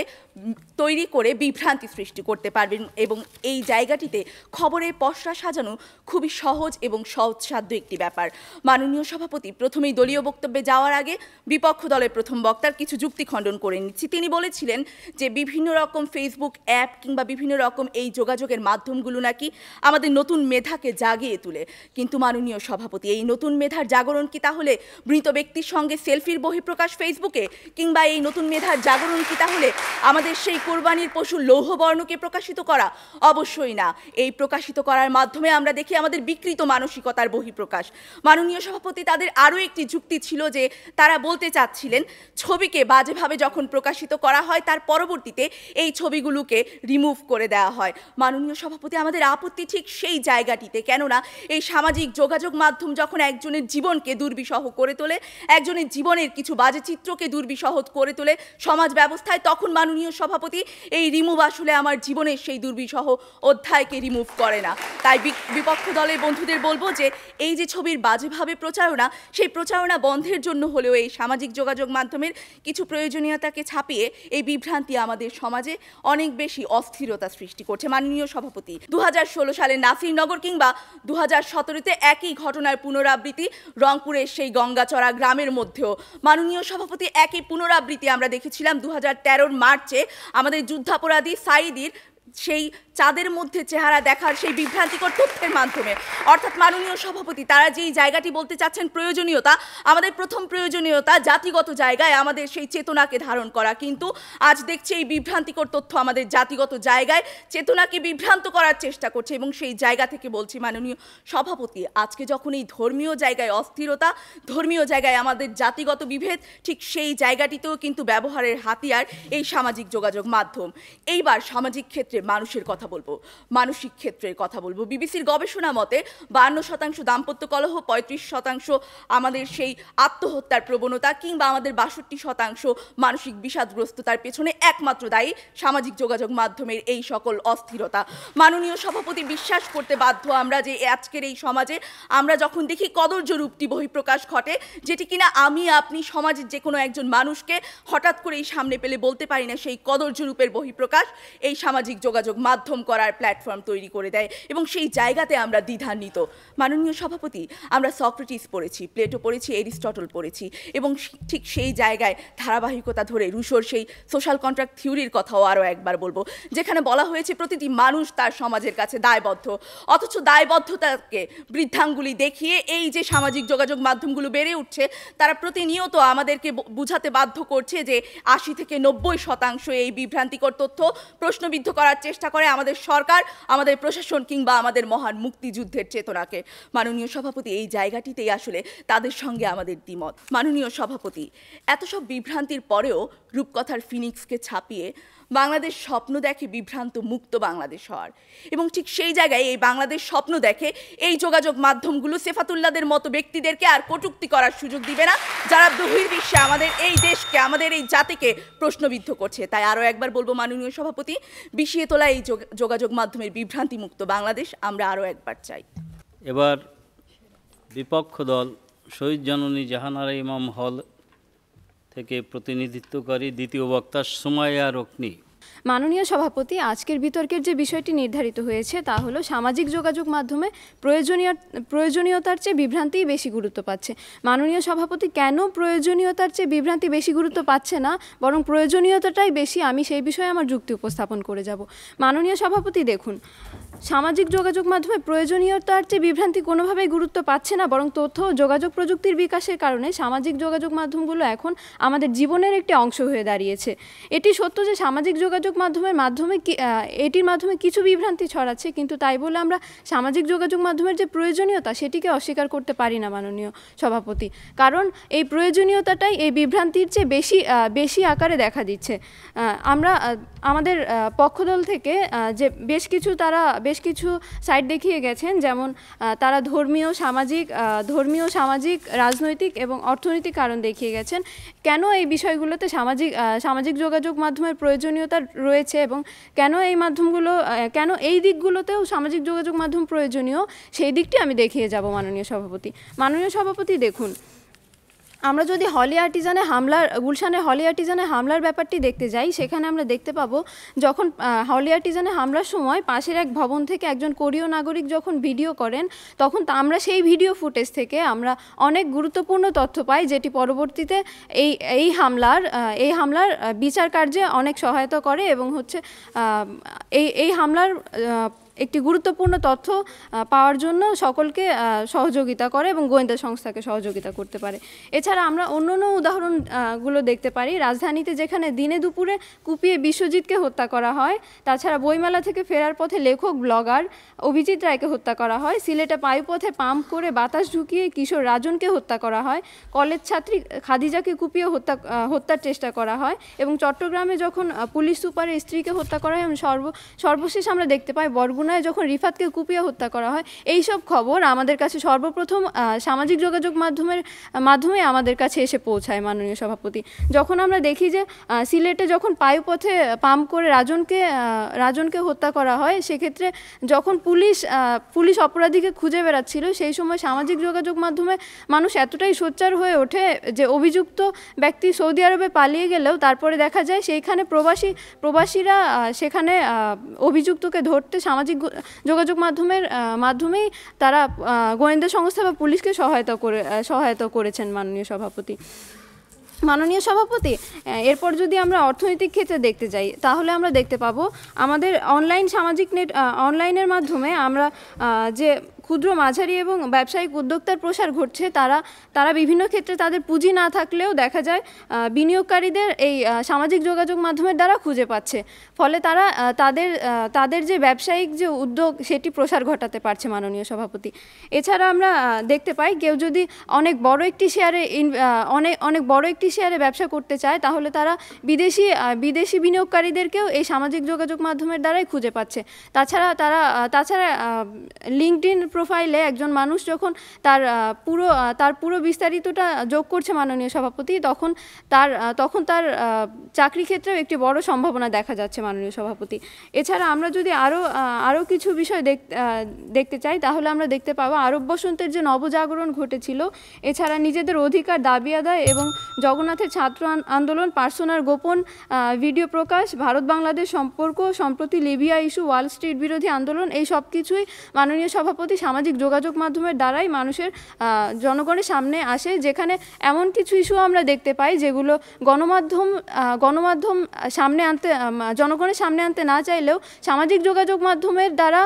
তৈরি করে বিভ্রান্তি সৃষ্টি করতে পারবেন এবং এই জায়গাটিতে খবরের পশরা সাজানো খুবই সহজ এবং সহজসাধ্য একটি ব্যাপার মাননীয় সভাপতি প্রথমেই দলীয় বক্তব্যে যাওয়ার আগে বিপক্ষ দলের প্রথম বক্তার কিছু যুক্তি খণ্ডন করে নিচ্ছি তিনি বলেছিলেন যে বিভিন্ন রকম ফেসবুক অ্যাপ কিংবা বা বিভিন্ন রকম এই যোগাযোগের মাধ্যমগুলো নাকি আমাদের নতুন মেধাকে জাগিয়ে তুলে কিন্তু মাননীয় সভাপতি এই নতুন মেধার জাগরণ কি তাহলে মৃত ব্যক্তির সঙ্গে সেলফির বহিঃপ্রকাশ ফেসবুকে কিংবা এই নতুন মেধার জাগরণ কি তাহলে আমাদের সেই কোরবানির পশু লৌহবর্ণকে প্রকাশিত করা অবশ্যই না এই প্রকাশিত করার মাধ্যমে আমরা দেখি আমাদের বিকৃত মানসিকতার বহিঃপ্রকাশ মাননীয় সভাপতি তাদের আরও একটি যুক্তি ছিল যে তারা বলতে চাচ্ছিলেন ছবিকে বাজেভাবে যখন প্রকাশিত করা হয় তার পরবর্তীতে এই ছবিগুলোকে রিমুভ রিমুভ করে দেওয়া হয় মাননীয় সভাপতি আমাদের আপত্তি ঠিক সেই জায়গাটিতে কেননা এই সামাজিক যোগাযোগ মাধ্যম যখন একজনের জীবনকে দুর্বিশহ করে তোলে একজনের জীবনের কিছু বাজে চিত্রকে দুর্বিশহ করে তোলে সমাজ ব্যবস্থায় তখন মাননীয় সভাপতি এই রিমুভ আসলে আমার জীবনের সেই দুর্বিশহ অধ্যায়কে রিমুভ করে না তাই বিপক্ষ দলের বন্ধুদের বলবো যে এই যে ছবির বাজেভাবে প্রচারণা সেই প্রচারণা বন্ধের জন্য হলেও এই সামাজিক যোগাযোগ মাধ্যমের কিছু প্রয়োজনীয়তাকে ছাপিয়ে এই বিভ্রান্তি আমাদের সমাজে অনেক বেশি অস্থির অস্থিরতা সৃষ্টি করছে মাননীয় সভাপতি দু সালে নাসিরনগর কিংবা দু হাজার সতেরোতে একই ঘটনার পুনরাবৃত্তি রংপুরের সেই গঙ্গাচড়া গ্রামের মধ্যেও মাননীয় সভাপতি একই পুনরাবৃত্তি আমরা দেখেছিলাম দু হাজার মার্চে আমাদের যুদ্ধাপরাধী সাইদির সেই চাঁদের মধ্যে চেহারা দেখার সেই বিভ্রান্তিকর তথ্যের মাধ্যমে অর্থাৎ মাননীয় সভাপতি তারা যেই জায়গাটি বলতে চাচ্ছেন প্রয়োজনীয়তা আমাদের প্রথম প্রয়োজনীয়তা জাতিগত জায়গায় আমাদের সেই চেতনাকে ধারণ করা কিন্তু আজ দেখছি এই বিভ্রান্তিকর তথ্য আমাদের জাতিগত জায়গায় চেতনাকে বিভ্রান্ত করার চেষ্টা করছে এবং সেই জায়গা থেকে বলছি মাননীয় সভাপতি আজকে যখন এই ধর্মীয় জায়গায় অস্থিরতা ধর্মীয় জায়গায় আমাদের জাতিগত বিভেদ ঠিক সেই জায়গাটিতেও কিন্তু ব্যবহারের হাতিয়ার এই সামাজিক যোগাযোগ মাধ্যম এইবার সামাজিক ক্ষেত্রে মানুষের কথা বলবো মানসিক ক্ষেত্রের কথা বলবো বিবিসির গবেষণা মতে বাহান্ন শতাংশ দাম্পত্য কলহ পঁয়ত্রিশ শতাংশ আমাদের সেই আত্মহত্যার প্রবণতা কিংবা আমাদের বাষট্টি শতাংশ মানসিক বিষাদগ্রস্ততার পেছনে একমাত্র দায়ী সামাজিক যোগাযোগ মাধ্যমের এই সকল অস্থিরতা মাননীয় সভাপতি বিশ্বাস করতে বাধ্য আমরা যে আজকের এই সমাজে আমরা যখন দেখি কদর্য রূপটি বহিঃপ্রকাশ ঘটে যেটি কিনা আমি আপনি সমাজের যে কোনো একজন মানুষকে হঠাৎ করে এই সামনে পেলে বলতে পারি না সেই কদর্য রূপের বহিঃপ্রকাশ এই সামাজিক যোগাযোগ মাধ্যম করার প্ল্যাটফর্ম তৈরি করে দেয় এবং সেই জায়গাতে আমরা দ্বিধান্বিত মাননীয় সভাপতি আমরা সক্রেটিস পড়েছি প্লেটো পড়েছি এরিস্টটল পড়েছি এবং ঠিক সেই জায়গায় ধারাবাহিকতা ধরে রুশোর সেই সোশ্যাল কন্ট্রাক্ট থিওরির কথাও আরও একবার বলবো যেখানে বলা হয়েছে প্রতিটি মানুষ তার সমাজের কাছে দায়বদ্ধ অথচ দায়বদ্ধতাকে বৃদ্ধাঙ্গুলি দেখিয়ে এই যে সামাজিক যোগাযোগ মাধ্যমগুলো বেড়ে উঠছে তারা প্রতিনিয়ত আমাদেরকে বুঝাতে বাধ্য করছে যে আশি থেকে নব্বই শতাংশ এই বিভ্রান্তিকর তথ্য প্রশ্নবিদ্ধ করার করার চেষ্টা করে আমাদের সরকার আমাদের প্রশাসন কিংবা আমাদের মহান মুক্তিযুদ্ধের চেতনাকে মাননীয় সভাপতি এই জায়গাটিতেই আসলে তাদের সঙ্গে আমাদের দ্বিমত মাননীয় সভাপতি এত সব বিভ্রান্তির পরেও রূপকথার ফিনিক্সকে ছাপিয়ে বাংলাদেশ স্বপ্ন দেখে বিভ্রান্ত মুক্ত বাংলাদেশ হওয়ার এবং ঠিক সেই জায়গায় এই বাংলাদেশ স্বপ্ন দেখে এই যোগাযোগ মাধ্যমগুলো সেফাতুল্লাদের মতো ব্যক্তিদেরকে আর কটুক্তি করার সুযোগ দিবে না যারা বিশ্বে আমাদের এই দেশকে আমাদের এই জাতিকে প্রশ্নবিদ্ধ করছে তাই আরও একবার বলবো মাননীয় সভাপতি বিষিয়ে তোলা এই যোগাযোগ মাধ্যমের বিভ্রান্তি মুক্ত বাংলাদেশ আমরা আরও একবার চাই এবার বিপক্ষ দল শহীদ জননী জাহানারা ইমাম হল থেকে প্রতিনিধিত্বকারী দ্বিতীয় বক্তা সুমাইয়া রকনি মাননীয় সভাপতি আজকের বিতর্কের যে বিষয়টি নির্ধারিত হয়েছে তা হলো সামাজিক যোগাযোগ মাধ্যমে প্রয়োজনীয় প্রয়োজনীয়তার চেয়ে বিভ্রান্তিই বেশি গুরুত্ব পাচ্ছে মাননীয় সভাপতি কেন প্রয়োজনীয়তার চেয়ে বিভ্রান্তি বেশি গুরুত্ব পাচ্ছে না বরং প্রয়োজনীয়তাটাই বেশি আমি সেই বিষয়ে আমার যুক্তি উপস্থাপন করে যাব মাননীয় সভাপতি দেখুন সামাজিক যোগাযোগ মাধ্যমে প্রয়োজনীয়তার চেয়ে বিভ্রান্তি কোনোভাবেই গুরুত্ব পাচ্ছে না বরং তথ্য যোগাযোগ প্রযুক্তির বিকাশের কারণে সামাজিক যোগাযোগ মাধ্যমগুলো এখন আমাদের জীবনের একটি অংশ হয়ে দাঁড়িয়েছে এটি সত্য যে সামাজিক যোগাযোগ মাধ্যমের মাধ্যমে এটির মাধ্যমে কিছু বিভ্রান্তি ছড়াচ্ছে কিন্তু তাই বলে আমরা সামাজিক যোগাযোগ মাধ্যমের যে প্রয়োজনীয়তা সেটিকে অস্বীকার করতে পারি না মাননীয় সভাপতি কারণ এই প্রয়োজনীয়তাটাই এই বিভ্রান্তির চেয়ে বেশি বেশি আকারে দেখা দিচ্ছে আমরা আমাদের পক্ষদল থেকে যে বেশ কিছু তারা বেশ কিছু সাইট দেখিয়ে গেছেন যেমন তারা ধর্মীয় সামাজিক ধর্মীয় সামাজিক রাজনৈতিক এবং অর্থনৈতিক কারণ দেখিয়ে গেছেন কেন এই বিষয়গুলোতে সামাজিক সামাজিক যোগাযোগ মাধ্যমের প্রয়োজনীয়তা রয়েছে এবং কেন এই মাধ্যমগুলো কেন এই দিকগুলোতেও সামাজিক যোগাযোগ মাধ্যম প্রয়োজনীয় সেই দিকটি আমি দেখিয়ে যাব মাননীয় সভাপতি মাননীয় সভাপতি দেখুন আমরা যদি হলি আর্টিজানে হামলার গুলশানে হলি আর্টিজানে হামলার ব্যাপারটি দেখতে যাই সেখানে আমরা দেখতে পাব যখন হলি আর্টিজানে হামলার সময় পাশের এক ভবন থেকে একজন কোরীয় নাগরিক যখন ভিডিও করেন তখন আমরা সেই ভিডিও ফুটেজ থেকে আমরা অনেক গুরুত্বপূর্ণ তথ্য পাই যেটি পরবর্তীতে এই এই হামলার এই হামলার বিচার কার্যে অনেক সহায়তা করে এবং হচ্ছে এই এই হামলার একটি গুরুত্বপূর্ণ তথ্য পাওয়ার জন্য সকলকে সহযোগিতা করে এবং গোয়েন্দা সংস্থাকে সহযোগিতা করতে পারে এছাড়া আমরা অন্য অন্য উদাহরণগুলো দেখতে পারি রাজধানীতে যেখানে দিনে দুপুরে কুপিয়ে বিশ্বজিৎকে হত্যা করা হয় তাছাড়া বইমেলা থেকে ফেরার পথে লেখক ব্লগার অভিজিৎ রায়কে হত্যা করা হয় সিলেটে পায়ুপথে পাম্প করে বাতাস ঢুকিয়ে কিশোর রাজনকে হত্যা করা হয় কলেজ ছাত্রী খাদিজাকে কুপিয়ে হত্যা হত্যার চেষ্টা করা হয় এবং চট্টগ্রামে যখন পুলিশ সুপারের স্ত্রীকে হত্যা করা হয় সর্ব সর্বশেষ আমরা দেখতে পাই বরগুন ঘটনায় যখন রিফাতকে কুপিয়ে হত্যা করা হয় এই সব খবর আমাদের কাছে সর্বপ্রথম সামাজিক যোগাযোগ মাধ্যমের মাধ্যমে আমাদের কাছে এসে পৌঁছায় মাননীয় সভাপতি যখন আমরা দেখি যে সিলেটে যখন পায়ুপথে পাম্প করে রাজনকে রাজনকে হত্যা করা হয় সেক্ষেত্রে যখন পুলিশ পুলিশ অপরাধীকে খুঁজে বেড়াচ্ছিল সেই সময় সামাজিক যোগাযোগ মাধ্যমে মানুষ এতটাই সোচ্চার হয়ে ওঠে যে অভিযুক্ত ব্যক্তি সৌদি আরবে পালিয়ে গেলেও তারপরে দেখা যায় সেইখানে প্রবাসী প্রবাসীরা সেখানে অভিযুক্তকে ধরতে সামাজিক সামাজিক যোগাযোগ মাধ্যমের মাধ্যমেই তারা গোয়েন্দা সংস্থা বা পুলিশকে সহায়তা করে সহায়তা করেছেন মাননীয় সভাপতি মাননীয় সভাপতি এরপর যদি আমরা অর্থনৈতিক ক্ষেত্রে দেখতে যাই তাহলে আমরা দেখতে পাবো আমাদের অনলাইন সামাজিক নেট অনলাইনের মাধ্যমে আমরা যে ক্ষুদ্র মাঝারি এবং ব্যবসায়িক উদ্যোক্তার প্রসার ঘটছে তারা তারা বিভিন্ন ক্ষেত্রে তাদের পুঁজি না থাকলেও দেখা যায় বিনিয়োগকারীদের এই সামাজিক যোগাযোগ মাধ্যমের দ্বারা খুঁজে পাচ্ছে ফলে তারা তাদের তাদের যে ব্যবসায়িক যে উদ্যোগ সেটি প্রসার ঘটাতে পারছে মাননীয় সভাপতি এছাড়া আমরা দেখতে পাই কেউ যদি অনেক বড় একটি শেয়ারে অনেক অনেক বড় একটি শেয়ারে ব্যবসা করতে চায় তাহলে তারা বিদেশি বিদেশি বিনিয়োগকারীদেরকেও এই সামাজিক যোগাযোগ মাধ্যমের দ্বারাই খুঁজে পাচ্ছে তাছাড়া তারা তাছাড়া লিঙ্কড ইন প্রোফাইলে একজন মানুষ যখন তার পুরো তার পুরো বিস্তারিতটা যোগ করছে মাননীয় সভাপতি তখন তার তখন তার চাকরি ক্ষেত্রেও একটি বড় সম্ভাবনা দেখা যাচ্ছে মাননীয় সভাপতি এছাড়া আমরা যদি আরও আরও কিছু বিষয় দেখতে চাই তাহলে আমরা দেখতে পাবো আরব বসন্তের যে নবজাগরণ ঘটেছিল এছাড়া নিজেদের অধিকার দাবি আদায় এবং জগন্নাথের ছাত্র আন্দোলন পার্সোনার গোপন ভিডিও প্রকাশ ভারত বাংলাদেশ সম্পর্ক সম্প্রতি লিবিয়া ইস্যু ওয়াল স্ট্রিট বিরোধী আন্দোলন এই সব কিছুই মাননীয় সভাপতি সামাজিক যোগাযোগ মাধ্যমের দ্বারাই মানুষের জনগণের সামনে আসে যেখানে এমন কিছু ইস্যু আমরা দেখতে পাই যেগুলো গণমাধ্যম গণমাধ্যম সামনে আনতে জনগণের সামনে আনতে না চাইলেও সামাজিক যোগাযোগ মাধ্যমের দ্বারা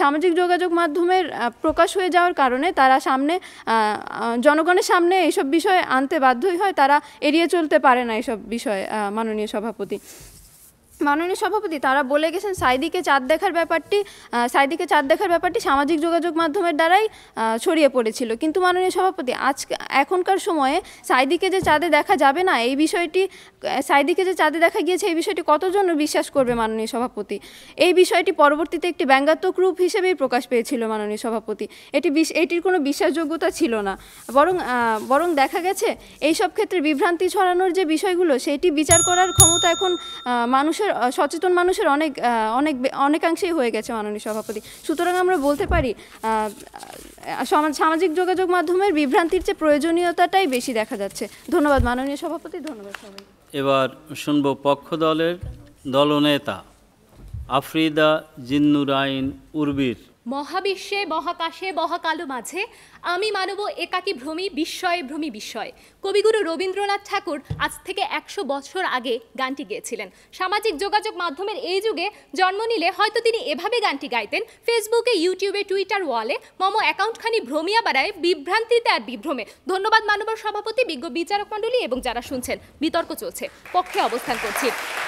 সামাজিক যোগাযোগ মাধ্যমের প্রকাশ হয়ে যাওয়ার কারণে তারা সামনে জনগণের সামনে এইসব বিষয়ে আনতে বাধ্যই হয় তারা এড়িয়ে চলতে পারে না এইসব বিষয়ে মাননীয় সভাপতি মাননীয় সভাপতি তারা বলে গেছেন সাইদিকে চাঁদ দেখার ব্যাপারটি সাইদিকে চাঁদ দেখার ব্যাপারটি সামাজিক যোগাযোগ মাধ্যমের দ্বারাই ছড়িয়ে পড়েছিল কিন্তু মাননীয় সভাপতি আজ এখনকার সময়ে সাইদিকে যে চাঁদে দেখা যাবে না এই বিষয়টি সাইদিকে যে চাঁদে দেখা গিয়েছে এই বিষয়টি কতজন বিশ্বাস করবে মাননীয় সভাপতি এই বিষয়টি পরবর্তীতে একটি ব্যঙ্গাত্মক রূপ হিসেবেই প্রকাশ পেয়েছিল মাননীয় সভাপতি এটি এটির কোনো বিশ্বাসযোগ্যতা ছিল না বরং বরং দেখা গেছে এইসব ক্ষেত্রে বিভ্রান্তি ছড়ানোর যে বিষয়গুলো সেটি বিচার করার ক্ষমতা এখন মানুষের মানুষের সচেতন মানুষের অনেক অনেক অনেকাংশেই হয়ে গেছে মাননীয় সভাপতি সুতরাং আমরা বলতে পারি সামাজিক যোগাযোগ মাধ্যমের বিভ্রান্তির যে প্রয়োজনীয়তাটাই বেশি দেখা যাচ্ছে ধন্যবাদ মাননীয় সভাপতি ধন্যবাদ সবাই এবার শুনব পক্ষ দলের দলনেতা আফ্রিদা জিন্নুরাইন উর্বির মহাবিশ্বে মহাকাশে মহাকালো মাঝে আমি মানব একাকি ভ্রমি বিস্ময়ে ভ্রমি বিস্ময় কবিগুরু রবীন্দ্রনাথ ঠাকুর আজ থেকে একশো বছর আগে গানটি গেয়েছিলেন সামাজিক যোগাযোগ মাধ্যমের এই যুগে জন্ম নিলে হয়তো তিনি এভাবে গানটি গাইতেন ফেসবুকে ইউটিউবে টুইটার ওয়ালে মম অ্যাকাউন্টখানি ভ্রমিয়া বাড়ায় বিভ্রান্তিতে আর বিভ্রমে ধন্যবাদ মানবর সভাপতি বিজ্ঞ বিচারক মণ্ডলী এবং যারা শুনছেন বিতর্ক চলছে পক্ষে অবস্থান করছি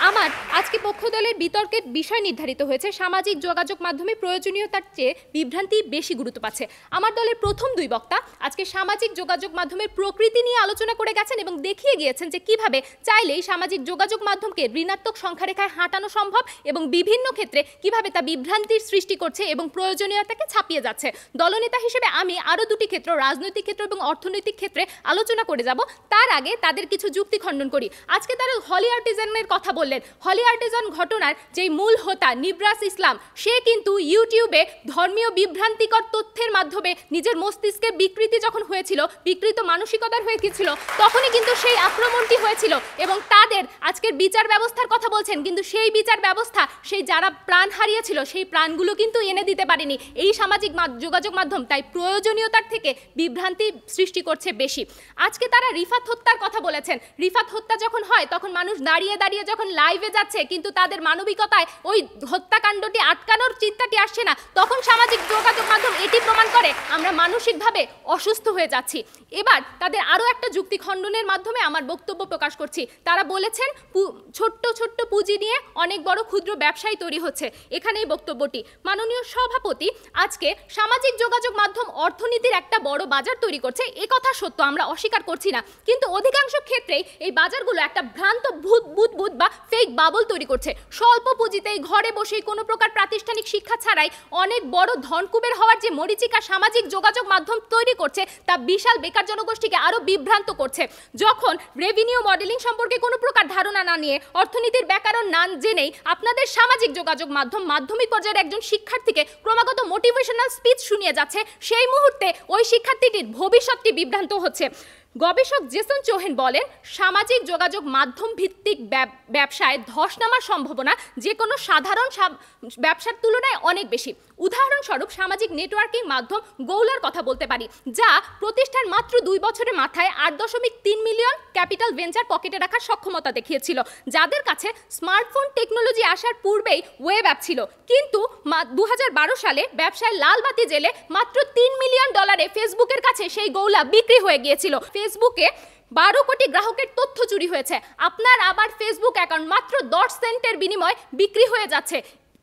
আমার আজকে পক্ষ দলের বিতর্কের বিষয় নির্ধারিত হয়েছে সামাজিক যোগাযোগ মাধ্যমে প্রয়োজনীয়তার চেয়ে চেয়ে বিভ্রান্তি বেশি গুরুত্ব পাচ্ছে আমার দলের প্রথম দুই বক্তা আজকে সামাজিক যোগাযোগ মাধ্যমের প্রকৃতি নিয়ে আলোচনা করে গেছেন এবং দেখিয়ে গিয়েছেন যে কিভাবে চাইলেই সামাজিক যোগাযোগ মাধ্যমকে ঋণাত্মক সংখ্যারেখায় হাঁটানো সম্ভব এবং বিভিন্ন ক্ষেত্রে কিভাবে তা বিভ্রান্তির সৃষ্টি করছে এবং প্রয়োজনীয়তাকে ছাপিয়ে যাচ্ছে দলনেতা হিসেবে আমি আরও দুটি ক্ষেত্র রাজনৈতিক ক্ষেত্র এবং অর্থনৈতিক ক্ষেত্রে আলোচনা করে যাব তার আগে তাদের কিছু যুক্তি খণ্ডন করি আজকে তারা হলি আর্টিজানের কথা বললেন হলি আর্টিজান ঘটনার যেই মূল হোতা নিব্রাস ইসলাম সে কিন্তু ইউটিউবে ধর্মীয় বিভ্রান্তিকর তথ্যের মাধ্যমে নিজের মস্তিষ্কের বিকৃতি যখন হয়েছিল বিকৃত মানসিকতার হয়ে গেছিল তখনই কিন্তু সেই আক্রমণটি হয়েছিল এবং তাদের আজকের বিচার ব্যবস্থার কথা বলছেন কিন্তু সেই বিচার ব্যবস্থা সেই যারা প্রাণ হারিয়েছিল সেই প্রাণগুলো কিন্তু এনে দিতে পারেনি এই সামাজিক যোগাযোগ মাধ্যম তাই প্রয়োজনীয়তার থেকে বিভ্রান্তি সৃষ্টি করছে বেশি আজকে তারা রিফাত হত্যার কথা বলেছেন রিফাত হত্যা যখন হয় তখন মানুষ দাঁড়িয়ে দাঁড়িয়ে যখন লাইভে যাচ্ছে কিন্তু তাদের মানবিকতায় ওই হত্যাকাণ্ডটি আটকানোর চিন্তাটি আসছে না তখন সামাজিক যোগাযোগ মাধ্যম এটি প্রমাণ করে আমরা মানসিকভাবে অসুস্থ হয়ে যাচ্ছি এবার তাদের আরও একটা যুক্তি খণ্ডনের মাধ্যমে আমার বক্তব্য প্রকাশ করছি তারা বলেছেন ছোট্ট ছোট্ট পুঁজি নিয়ে অনেক বড় ক্ষুদ্র ব্যবসায়ী তৈরি হচ্ছে এখানেই বক্তব্যটি মাননীয় সভাপতি আজকে সামাজিক যোগাযোগ মাধ্যম অর্থনীতির একটা বড় বাজার তৈরি করছে এ কথা সত্য আমরা অস্বীকার করছি না কিন্তু অধিকাংশ ক্ষেত্রেই এই বাজারগুলো একটা ভ্রান্ত ভূত বুত বুত বা ফেক বাবল তৈরি করছে স্বল্প পুঁজিতেই ঘরে বসেই কোনো প্রকার প্রাতিষ্ঠানিক শিক্ষা ছাড়াই অনেক বড় ধনকুবের হওয়ার যে মরিচিকা সামাজিক যোগাযোগ মাধ্যম তৈরি করছে তা বিশাল বেকার জনগোষ্ঠীকে আরও বিভ্রান্ত করছে যখন রেভিনিউ মডেলিং সম্পর্কে কোনো প্রকার ধারণা না নিয়ে অর্থনীতির ব্যাকরণ নান জেনেই আপনাদের সামাজিক যোগাযোগ মাধ্যম মাধ্যমিক পর্যায়ের একজন শিক্ষার্থীকে ক্রমাগত মোটিভেশনাল স্পিচ শুনিয়ে যাচ্ছে সেই মুহূর্তে ওই শিক্ষার্থীটির ভবিষ্যৎটি বিভ্রান্ত হচ্ছে গবেষক জেসন চোহেন বলেন সামাজিক যোগাযোগ মাধ্যম ভিত্তিক ব্যবসায় ধস নামার সম্ভাবনা যে কোনো সাধারণ ব্যবসার তুলনায় অনেক বেশি উদাহরণস্বরূপ সামাজিক নেটওয়ার্কিং মাধ্যম গৌলার কথা বলতে পারি যা প্রতিষ্ঠান মাত্র দুই বছরের মাথায় আট দশমিক তিন মিলিয়ন ক্যাপিটাল ভেঞ্চার পকেটে রাখার সক্ষমতা দেখিয়েছিল যাদের কাছে স্মার্টফোন টেকনোলজি আসার পূর্বেই ওয়েব অ্যাপ ছিল কিন্তু দু সালে ব্যবসায় লাল বাতি জেলে মাত্র তিন মিলিয়ন ডলারে ফেসবুকের কাছে সেই গৌলা বিক্রি হয়ে গিয়েছিল ফেসবুকে বারো কোটি গ্রাহকের তথ্য চুরি হয়েছে আপনার আবার ফেসবুক অ্যাকাউন্ট মাত্র দশ সেন্টের বিনিময় বিক্রি হয়ে যাচ্ছে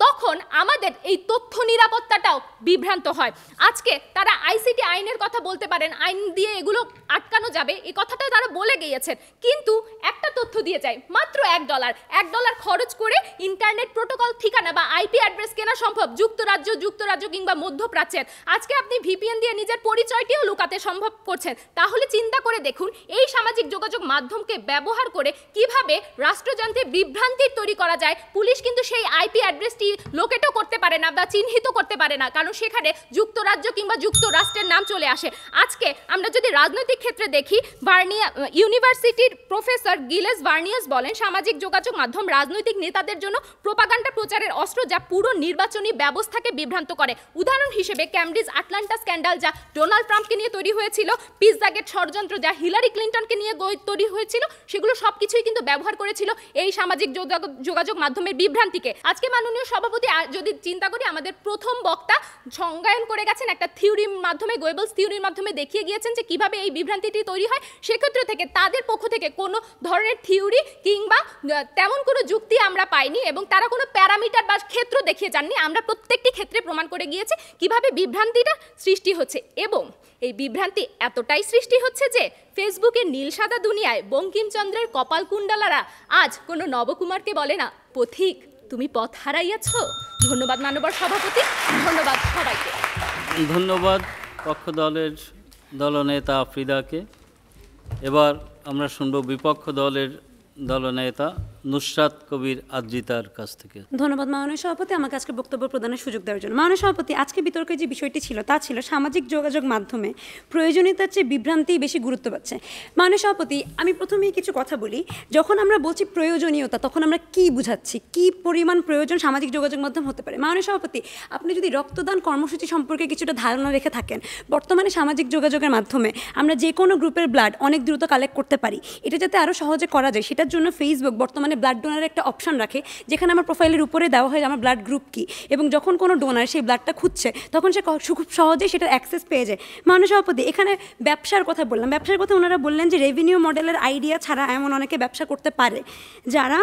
তখন আমাদের এই তথ্য নিরাপত্তাটাও বিভ্রান্ত হয় আজকে তারা আইসিটি আইনের কথা বলতে পারেন আইন দিয়ে এগুলো আটকানো যাবে এই কথাটা তারা বলে গিয়েছেন কিন্তু একটা তথ্য দিয়ে যায় মাত্র এক ডলার এক ডলার খরচ করে ইন্টারনেট প্রোটোকল ঠিকানা বা আইপি অ্যাড্রেস কেনা সম্ভব যুক্তরাজ্য যুক্তরাজ্য কিংবা মধ্যপ্রাচ্যের আজকে আপনি ভিপিএন দিয়ে নিজের পরিচয়টিও লুকাতে সম্ভব করছেন তাহলে চিন্তা করে দেখুন এই সামাজিক যোগাযোগ মাধ্যমকে ব্যবহার করে কিভাবে রাষ্ট্রযন্ত্রে বিভ্রান্তির তৈরি করা যায় পুলিশ কিন্তু সেই আইপি অ্যাড্রেসটি লোকেটও করতে পারে না বা চিহ্নিত করতে পারে না কারণ সেখানে যুক্তরাজ্য কিংবা যুক্তরাষ্ট্রের নাম চলে আসে আজকে আমরা যদি রাজনৈতিক ক্ষেত্রে দেখি ভার্নিয়া ইউনিভার্সিটির প্রফেসর গিলেস ভার্নিয়াস বলেন সামাজিক যোগাযোগ মাধ্যম রাজনৈতিক নেতাদের জন্য প্রোপাগান্ডা প্রচারের অস্ত্র যা পুরো নির্বাচনী ব্যবস্থাকে বিভ্রান্ত করে উদাহরণ হিসেবে ক্যামব্রিজ আটলান্টা স্ক্যান্ডাল যা ডোনাল্ড ট্রাম্পকে নিয়ে তৈরি হয়েছিল পিজাগেট ষড়যন্ত্র যা হিলারি ক্লিন্টনকে নিয়ে তৈরি হয়েছিল সেগুলো সব কিছুই কিন্তু ব্যবহার করেছিল এই সামাজিক যোগাযোগ মাধ্যমের বিভ্রান্তিকে আজকে মাননীয় সব সভাপতি যদি চিন্তা করি আমাদের প্রথম বক্তা সংজ্ঞায়ন করে গেছেন একটা থিওরির মাধ্যমে গোয়েবলস থিওরির মাধ্যমে দেখিয়ে গিয়েছেন যে কিভাবে এই বিভ্রান্তিটি তৈরি হয় সেক্ষেত্র থেকে তাদের পক্ষ থেকে কোনো ধরনের থিওরি কিংবা তেমন কোনো যুক্তি আমরা পাইনি এবং তারা কোনো প্যারামিটার বা ক্ষেত্র দেখিয়ে যাননি আমরা প্রত্যেকটি ক্ষেত্রে প্রমাণ করে গিয়েছি কিভাবে বিভ্রান্তিটা সৃষ্টি হচ্ছে এবং এই বিভ্রান্তি এতটাই সৃষ্টি হচ্ছে যে ফেসবুকে নীল সাদা দুনিয়ায় বঙ্কিমচন্দ্রের কপালকুণ্ডালারা আজ কোনো নবকুমারকে বলে না পথিক তুমি পথ হারাইয়াছ ধন্যবাদ মানবর সভাপতি ধন্যবাদ সবাইকে ধন্যবাদ পক্ষ দলের দলনেতা আফ্রিদাকে এবার আমরা শুনব বিপক্ষ দলের দলনেতা নুসরাত কবির আদ্রিতার কাছ থেকে ধন্যবাদ মাননীয় সভাপতি আমাকে আজকে বক্তব্য প্রদানের সুযোগ দেওয়ার জন্য মাননীয় সভাপতি আজকে বিতর্কে যে বিষয়টি ছিল তা ছিল সামাজিক যোগাযোগ মাধ্যমে প্রয়োজনীয়তার চেয়ে বিভ্রান্তি বেশি গুরুত্ব পাচ্ছে মাননীয় সভাপতি আমি প্রথমেই কিছু কথা বলি যখন আমরা বলছি প্রয়োজনীয়তা তখন আমরা কি বুঝাচ্ছি কি পরিমাণ প্রয়োজন সামাজিক যোগাযোগ মাধ্যম হতে পারে মাননীয় সভাপতি আপনি যদি রক্তদান কর্মসূচি সম্পর্কে কিছুটা ধারণা রেখে থাকেন বর্তমানে সামাজিক যোগাযোগের মাধ্যমে আমরা যে কোনো গ্রুপের ব্লাড অনেক দ্রুত কালেক্ট করতে পারি এটা যাতে আরও সহজে করা যায় সেটার জন্য ফেসবুক বর্তমানে সেখানে ব্লাড ডোনারের একটা অপশান রাখে যেখানে আমার প্রোফাইলের উপরে দেওয়া হয় আমার ব্লাড গ্রুপ কী এবং যখন কোনো ডোনার সেই ব্লাডটা খুঁজছে তখন সে খুব সহজেই সেটা অ্যাক্সেস পেয়ে যায় মানস সভাপতি এখানে ব্যবসার কথা বললাম ব্যবসার কথা ওনারা বললেন যে রেভিনিউ মডেলের আইডিয়া ছাড়া এমন অনেকে ব্যবসা করতে পারে যারা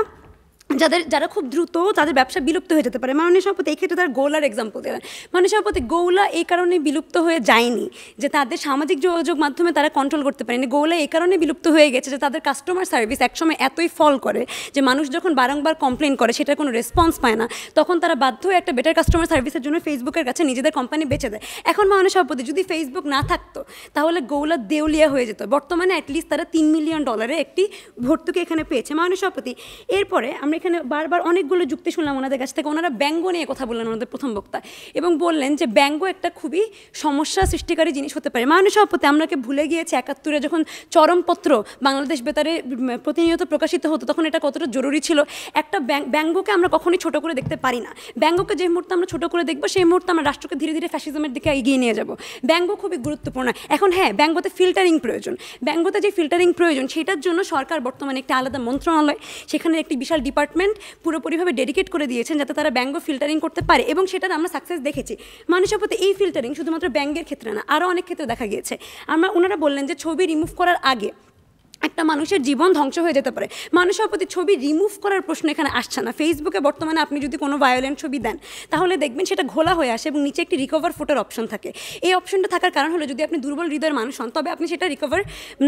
যাদের যারা খুব দ্রুত তাদের ব্যবসা বিলুপ্ত হয়ে যেতে পারে মাননীয় সভাপতি এই ক্ষেত্রে তার গৌলার এক্সাম্পল দেবেন মাননীয় সভাপতি গৌলা এই কারণে বিলুপ্ত হয়ে যায়নি যে তাদের সামাজিক যোগাযোগ মাধ্যমে তারা কন্ট্রোল করতে পারেনি গৌলা এই কারণে বিলুপ্ত হয়ে গেছে যে তাদের কাস্টমার সার্ভিস একসময় এতই ফল করে যে মানুষ যখন বারংবার কমপ্লেন করে সেটা কোনো রেসপন্স পায় না তখন তারা বাধ্য হয়ে একটা বেটার কাস্টমার সার্ভিসের জন্য ফেসবুকের কাছে নিজেদের কোম্পানি বেছে দেয় এখন মাননীয় সভাপতি যদি ফেসবুক না থাকতো তাহলে গৌলা দেউলিয়া হয়ে যেত বর্তমানে অ্যাটলিস্ট তারা তিন মিলিয়ন ডলারে একটি ভর্তুকি এখানে পেয়েছে মাননীয় সভাপতি এরপরে আমরা এখানে বারবার অনেকগুলো যুক্তি শুনলাম ওনাদের কাছ থেকে ওনারা ব্যঙ্গ নিয়ে কথা বললেন ওনাদের প্রথম বক্তা এবং বললেন যে ব্যঙ্গ একটা খুবই সমস্যা সৃষ্টিকারী জিনিস হতে পারে মানুষ সভাপতি আমরাকে ভুলে গিয়েছে একাত্তরে যখন চরমপত্র বাংলাদেশ বেতারে প্রতিনিয়ত প্রকাশিত হতো তখন এটা কতটা জরুরি ছিল একটা ব্যঙ্গকে আমরা কখনোই ছোট করে দেখতে পারি না ব্যঙ্গকে যে মুহূর্তে আমরা ছোট করে দেখবো সেই মুহূর্তে আমরা রাষ্ট্রকে ধীরে ধীরে ফ্যাসিজমের দিকে এগিয়ে নিয়ে যাব ব্যঙ্গ খুবই গুরুত্বপূর্ণ এখন হ্যাঁ ব্যঙ্গতে ফিল্টারিং প্রয়োজন ব্যঙ্গতে যে ফিল্টারিং প্রয়োজন সেটার জন্য সরকার বর্তমানে একটি আলাদা মন্ত্রণালয় সেখানে একটি বিশাল ডিপার্ট ডিপার্টমেন্ট পুরোপুরিভাবে ডেডিকেট করে দিয়েছেন যাতে তারা ব্যাঙ্গ ফিল্টারিং করতে পারে এবং সেটার আমরা সাকসেস দেখেছি মানুষের প্রতি এই ফিল্টারিং শুধুমাত্র ব্যাঙ্গের ক্ষেত্রে না আরও অনেক ক্ষেত্রে দেখা গিয়েছে আমরা ওনারা বললেন যে ছবি রিমুভ করার আগে একটা মানুষের জীবন ধ্বংস হয়ে যেতে পারে মানুষের প্রতি ছবি রিমুভ করার প্রশ্ন এখানে আসছে না ফেসবুকে বর্তমানে আপনি যদি কোনো ভায়োলেন্ট ছবি দেন তাহলে দেখবেন সেটা ঘোলা হয়ে আসে এবং নিচে একটি রিকভার ফোটোর অপশন থাকে এই অপশনটা থাকার কারণ হলো যদি আপনি দুর্বল হৃদয়ের মানুষ হন তবে আপনি সেটা রিকভার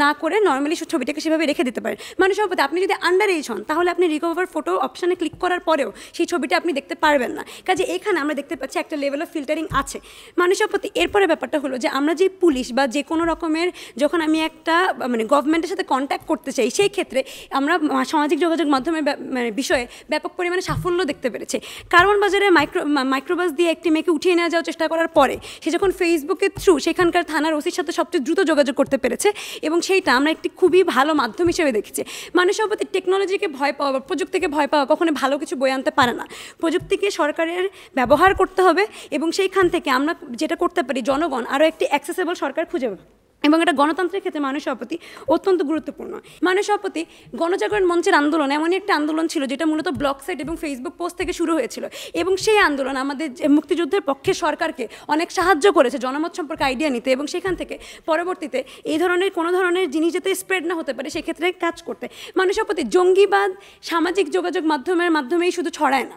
না করে নর্মালি ছবিটাকে সেভাবে রেখে দিতে পারেন মানুষের প্রতি আপনি যদি আন্ডার এজ হন তাহলে আপনি রিকভার ফোটো অপশানে ক্লিক করার পরেও সেই ছবিটা আপনি দেখতে পারবেন না কাজে এখানে আমরা দেখতে পাচ্ছি একটা লেভেল অফ ফিল্টারিং আছে মানুষের প্রতি এরপরে ব্যাপারটা হলো যে আমরা যে পুলিশ বা যে কোনো রকমের যখন আমি একটা মানে গভর্নমেন্টের সাথে কন্ট্যাক্ট করতে চাই সেই ক্ষেত্রে আমরা সামাজিক যোগাযোগ মাধ্যমের মানে বিষয়ে ব্যাপক পরিমাণে সাফল্য দেখতে পেরেছে কারওয়ান বাজারে মাইক্রো মাইক্রোবাস দিয়ে একটি মেয়েকে উঠিয়ে নিয়ে যাওয়ার চেষ্টা করার পরে সে যখন ফেসবুকের থ্রু সেখানকার থানার ওসির সাথে সবচেয়ে দ্রুত যোগাযোগ করতে পেরেছে এবং সেইটা আমরা একটি খুবই ভালো মাধ্যম হিসেবে দেখেছি মানুষের প্রতি টেকনোলজিকে ভয় পাওয়া প্রযুক্তিকে ভয় পাওয়া কখনো ভালো কিছু বয়ে আনতে পারে না প্রযুক্তিকে সরকারের ব্যবহার করতে হবে এবং সেইখান থেকে আমরা যেটা করতে পারি জনগণ আরও একটি অ্যাক্সেসেবল সরকার খুঁজে এবং এটা গণতন্ত্রের ক্ষেত্রে মানুষ সভাপতি অত্যন্ত গুরুত্বপূর্ণ মানুষ সভাপতি গণজাগরণ মঞ্চের আন্দোলন এমনই একটা আন্দোলন ছিল যেটা মূলত ব্লক সাইট এবং ফেসবুক পোস্ট থেকে শুরু হয়েছিল এবং সেই আন্দোলন আমাদের মুক্তিযুদ্ধের পক্ষে সরকারকে অনেক সাহায্য করেছে জনমত সম্পর্কে আইডিয়া নিতে এবং সেখান থেকে পরবর্তীতে এই ধরনের কোনো ধরনের জিনিস যাতে স্প্রেড না হতে পারে সেক্ষেত্রে কাজ করতে মানুষ সভাপতি জঙ্গিবাদ সামাজিক যোগাযোগ মাধ্যমের মাধ্যমেই শুধু ছড়ায় না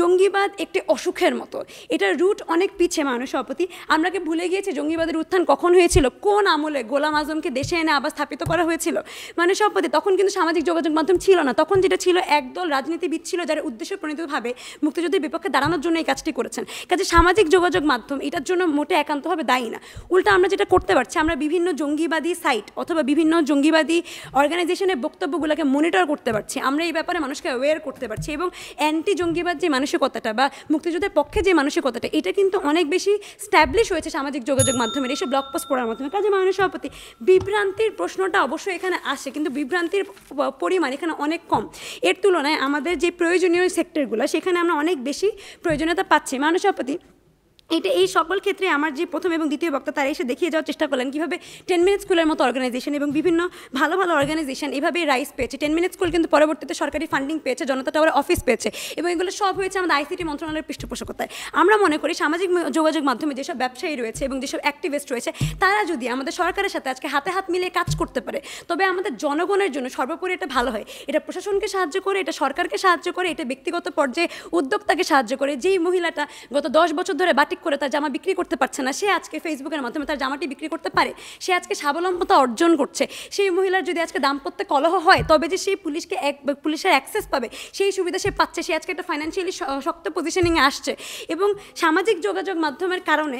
জঙ্গিবাদ একটি অসুখের মতো এটার রুট অনেক পিছে মানুষ সভাপতি আমরাকে ভুলে গিয়েছে জঙ্গিবাদের উত্থান কখন হয়েছিল কোন আমল আমলে গোলাম আজমকে দেশে এনে আবার স্থাপিত করা হয়েছিল মানে সম্পদে তখন কিন্তু সামাজিক যোগাযোগ মাধ্যম ছিল না তখন যেটা ছিল একদল রাজনীতিবিদ ছিল যারা উদ্দেশ্য প্রণীতভাবে মুক্তিযুদ্ধের বিপক্ষে দাঁড়ানোর জন্য এই কাজটি করেছেন কাজে সামাজিক যোগাযোগ মাধ্যম এটার জন্য মোটে একান্তভাবে দায়ী না উল্টা আমরা যেটা করতে পারছি আমরা বিভিন্ন জঙ্গিবাদী সাইট অথবা বিভিন্ন জঙ্গিবাদী অর্গানাইজেশনের বক্তব্যগুলোকে মনিটর করতে পারছি আমরা এই ব্যাপারে মানুষকে অ্যাওয়্যার করতে পারছি এবং অ্যান্টি জঙ্গিবাদ যে মানসিকতাটা বা মুক্তিযুদ্ধের পক্ষে যে মানসিকতাটা এটা কিন্তু অনেক বেশি স্ট্যাবলিশ হয়েছে সামাজিক যোগাযোগ মাধ্যমের এইসব ব্লক পোস্ট পড়ার মাধ্যমে কাজে মানুষ সভাপতি বিভ্রান্তির প্রশ্নটা অবশ্যই এখানে আসে কিন্তু বিভ্রান্তির পরিমাণ এখানে অনেক কম এর তুলনায় আমাদের যে প্রয়োজনীয় সেক্টরগুলো সেখানে আমরা অনেক বেশি প্রয়োজনীয়তা পাচ্ছি মানব সভাপতি এটা এই সকল ক্ষেত্রে আমার যে প্রথম এবং দ্বিতীয় বক্তা তারা এসে দেখিয়ে যাওয়ার চেষ্টা করলেন কীভাবে টেন মিনিট স্কুলের মতো অর্গানাইজেশন এবং বিভিন্ন ভালো ভালো অর্গানাইজেশন এভাবে রাইস পেয়েছে টেন মিনিট স্কুল কিন্তু পরবর্তীতে সরকারি ফান্ডিং পেয়েছে জনতা টাওয়ার অফিস পেয়েছে এবং এগুলো সব হয়েছে আমাদের আইসিটি মন্ত্রণালয়ের পৃষ্ঠপোষকতায় আমরা মনে করি সামাজিক যোগাযোগ মাধ্যমে যেসব ব্যবসায়ী রয়েছে এবং যেসব অ্যাক্টিভিস্ট রয়েছে তারা যদি আমাদের সরকারের সাথে আজকে হাতে হাত মিলিয়ে কাজ করতে পারে তবে আমাদের জনগণের জন্য সর্বোপরি এটা ভালো হয় এটা প্রশাসনকে সাহায্য করে এটা সরকারকে সাহায্য করে এটা ব্যক্তিগত পর্যায়ে উদ্যোক্তাকে সাহায্য করে যেই মহিলাটা গত দশ বছর ধরে বাটি সঠিক করে তার জামা বিক্রি করতে পারছে না সে আজকে ফেসবুকের মাধ্যমে তার জামাটি বিক্রি করতে পারে সে আজকে স্বাবলম্বতা অর্জন করছে সেই মহিলার যদি আজকে দাম্পত্য কলহ হয় তবে যে সেই পুলিশকে এক পুলিশের অ্যাক্সেস পাবে সেই সুবিধা সে পাচ্ছে সে আজকে একটা ফাইন্যান্সিয়ালি শক্ত পজিশনিংয়ে আসছে এবং সামাজিক যোগাযোগ মাধ্যমের কারণে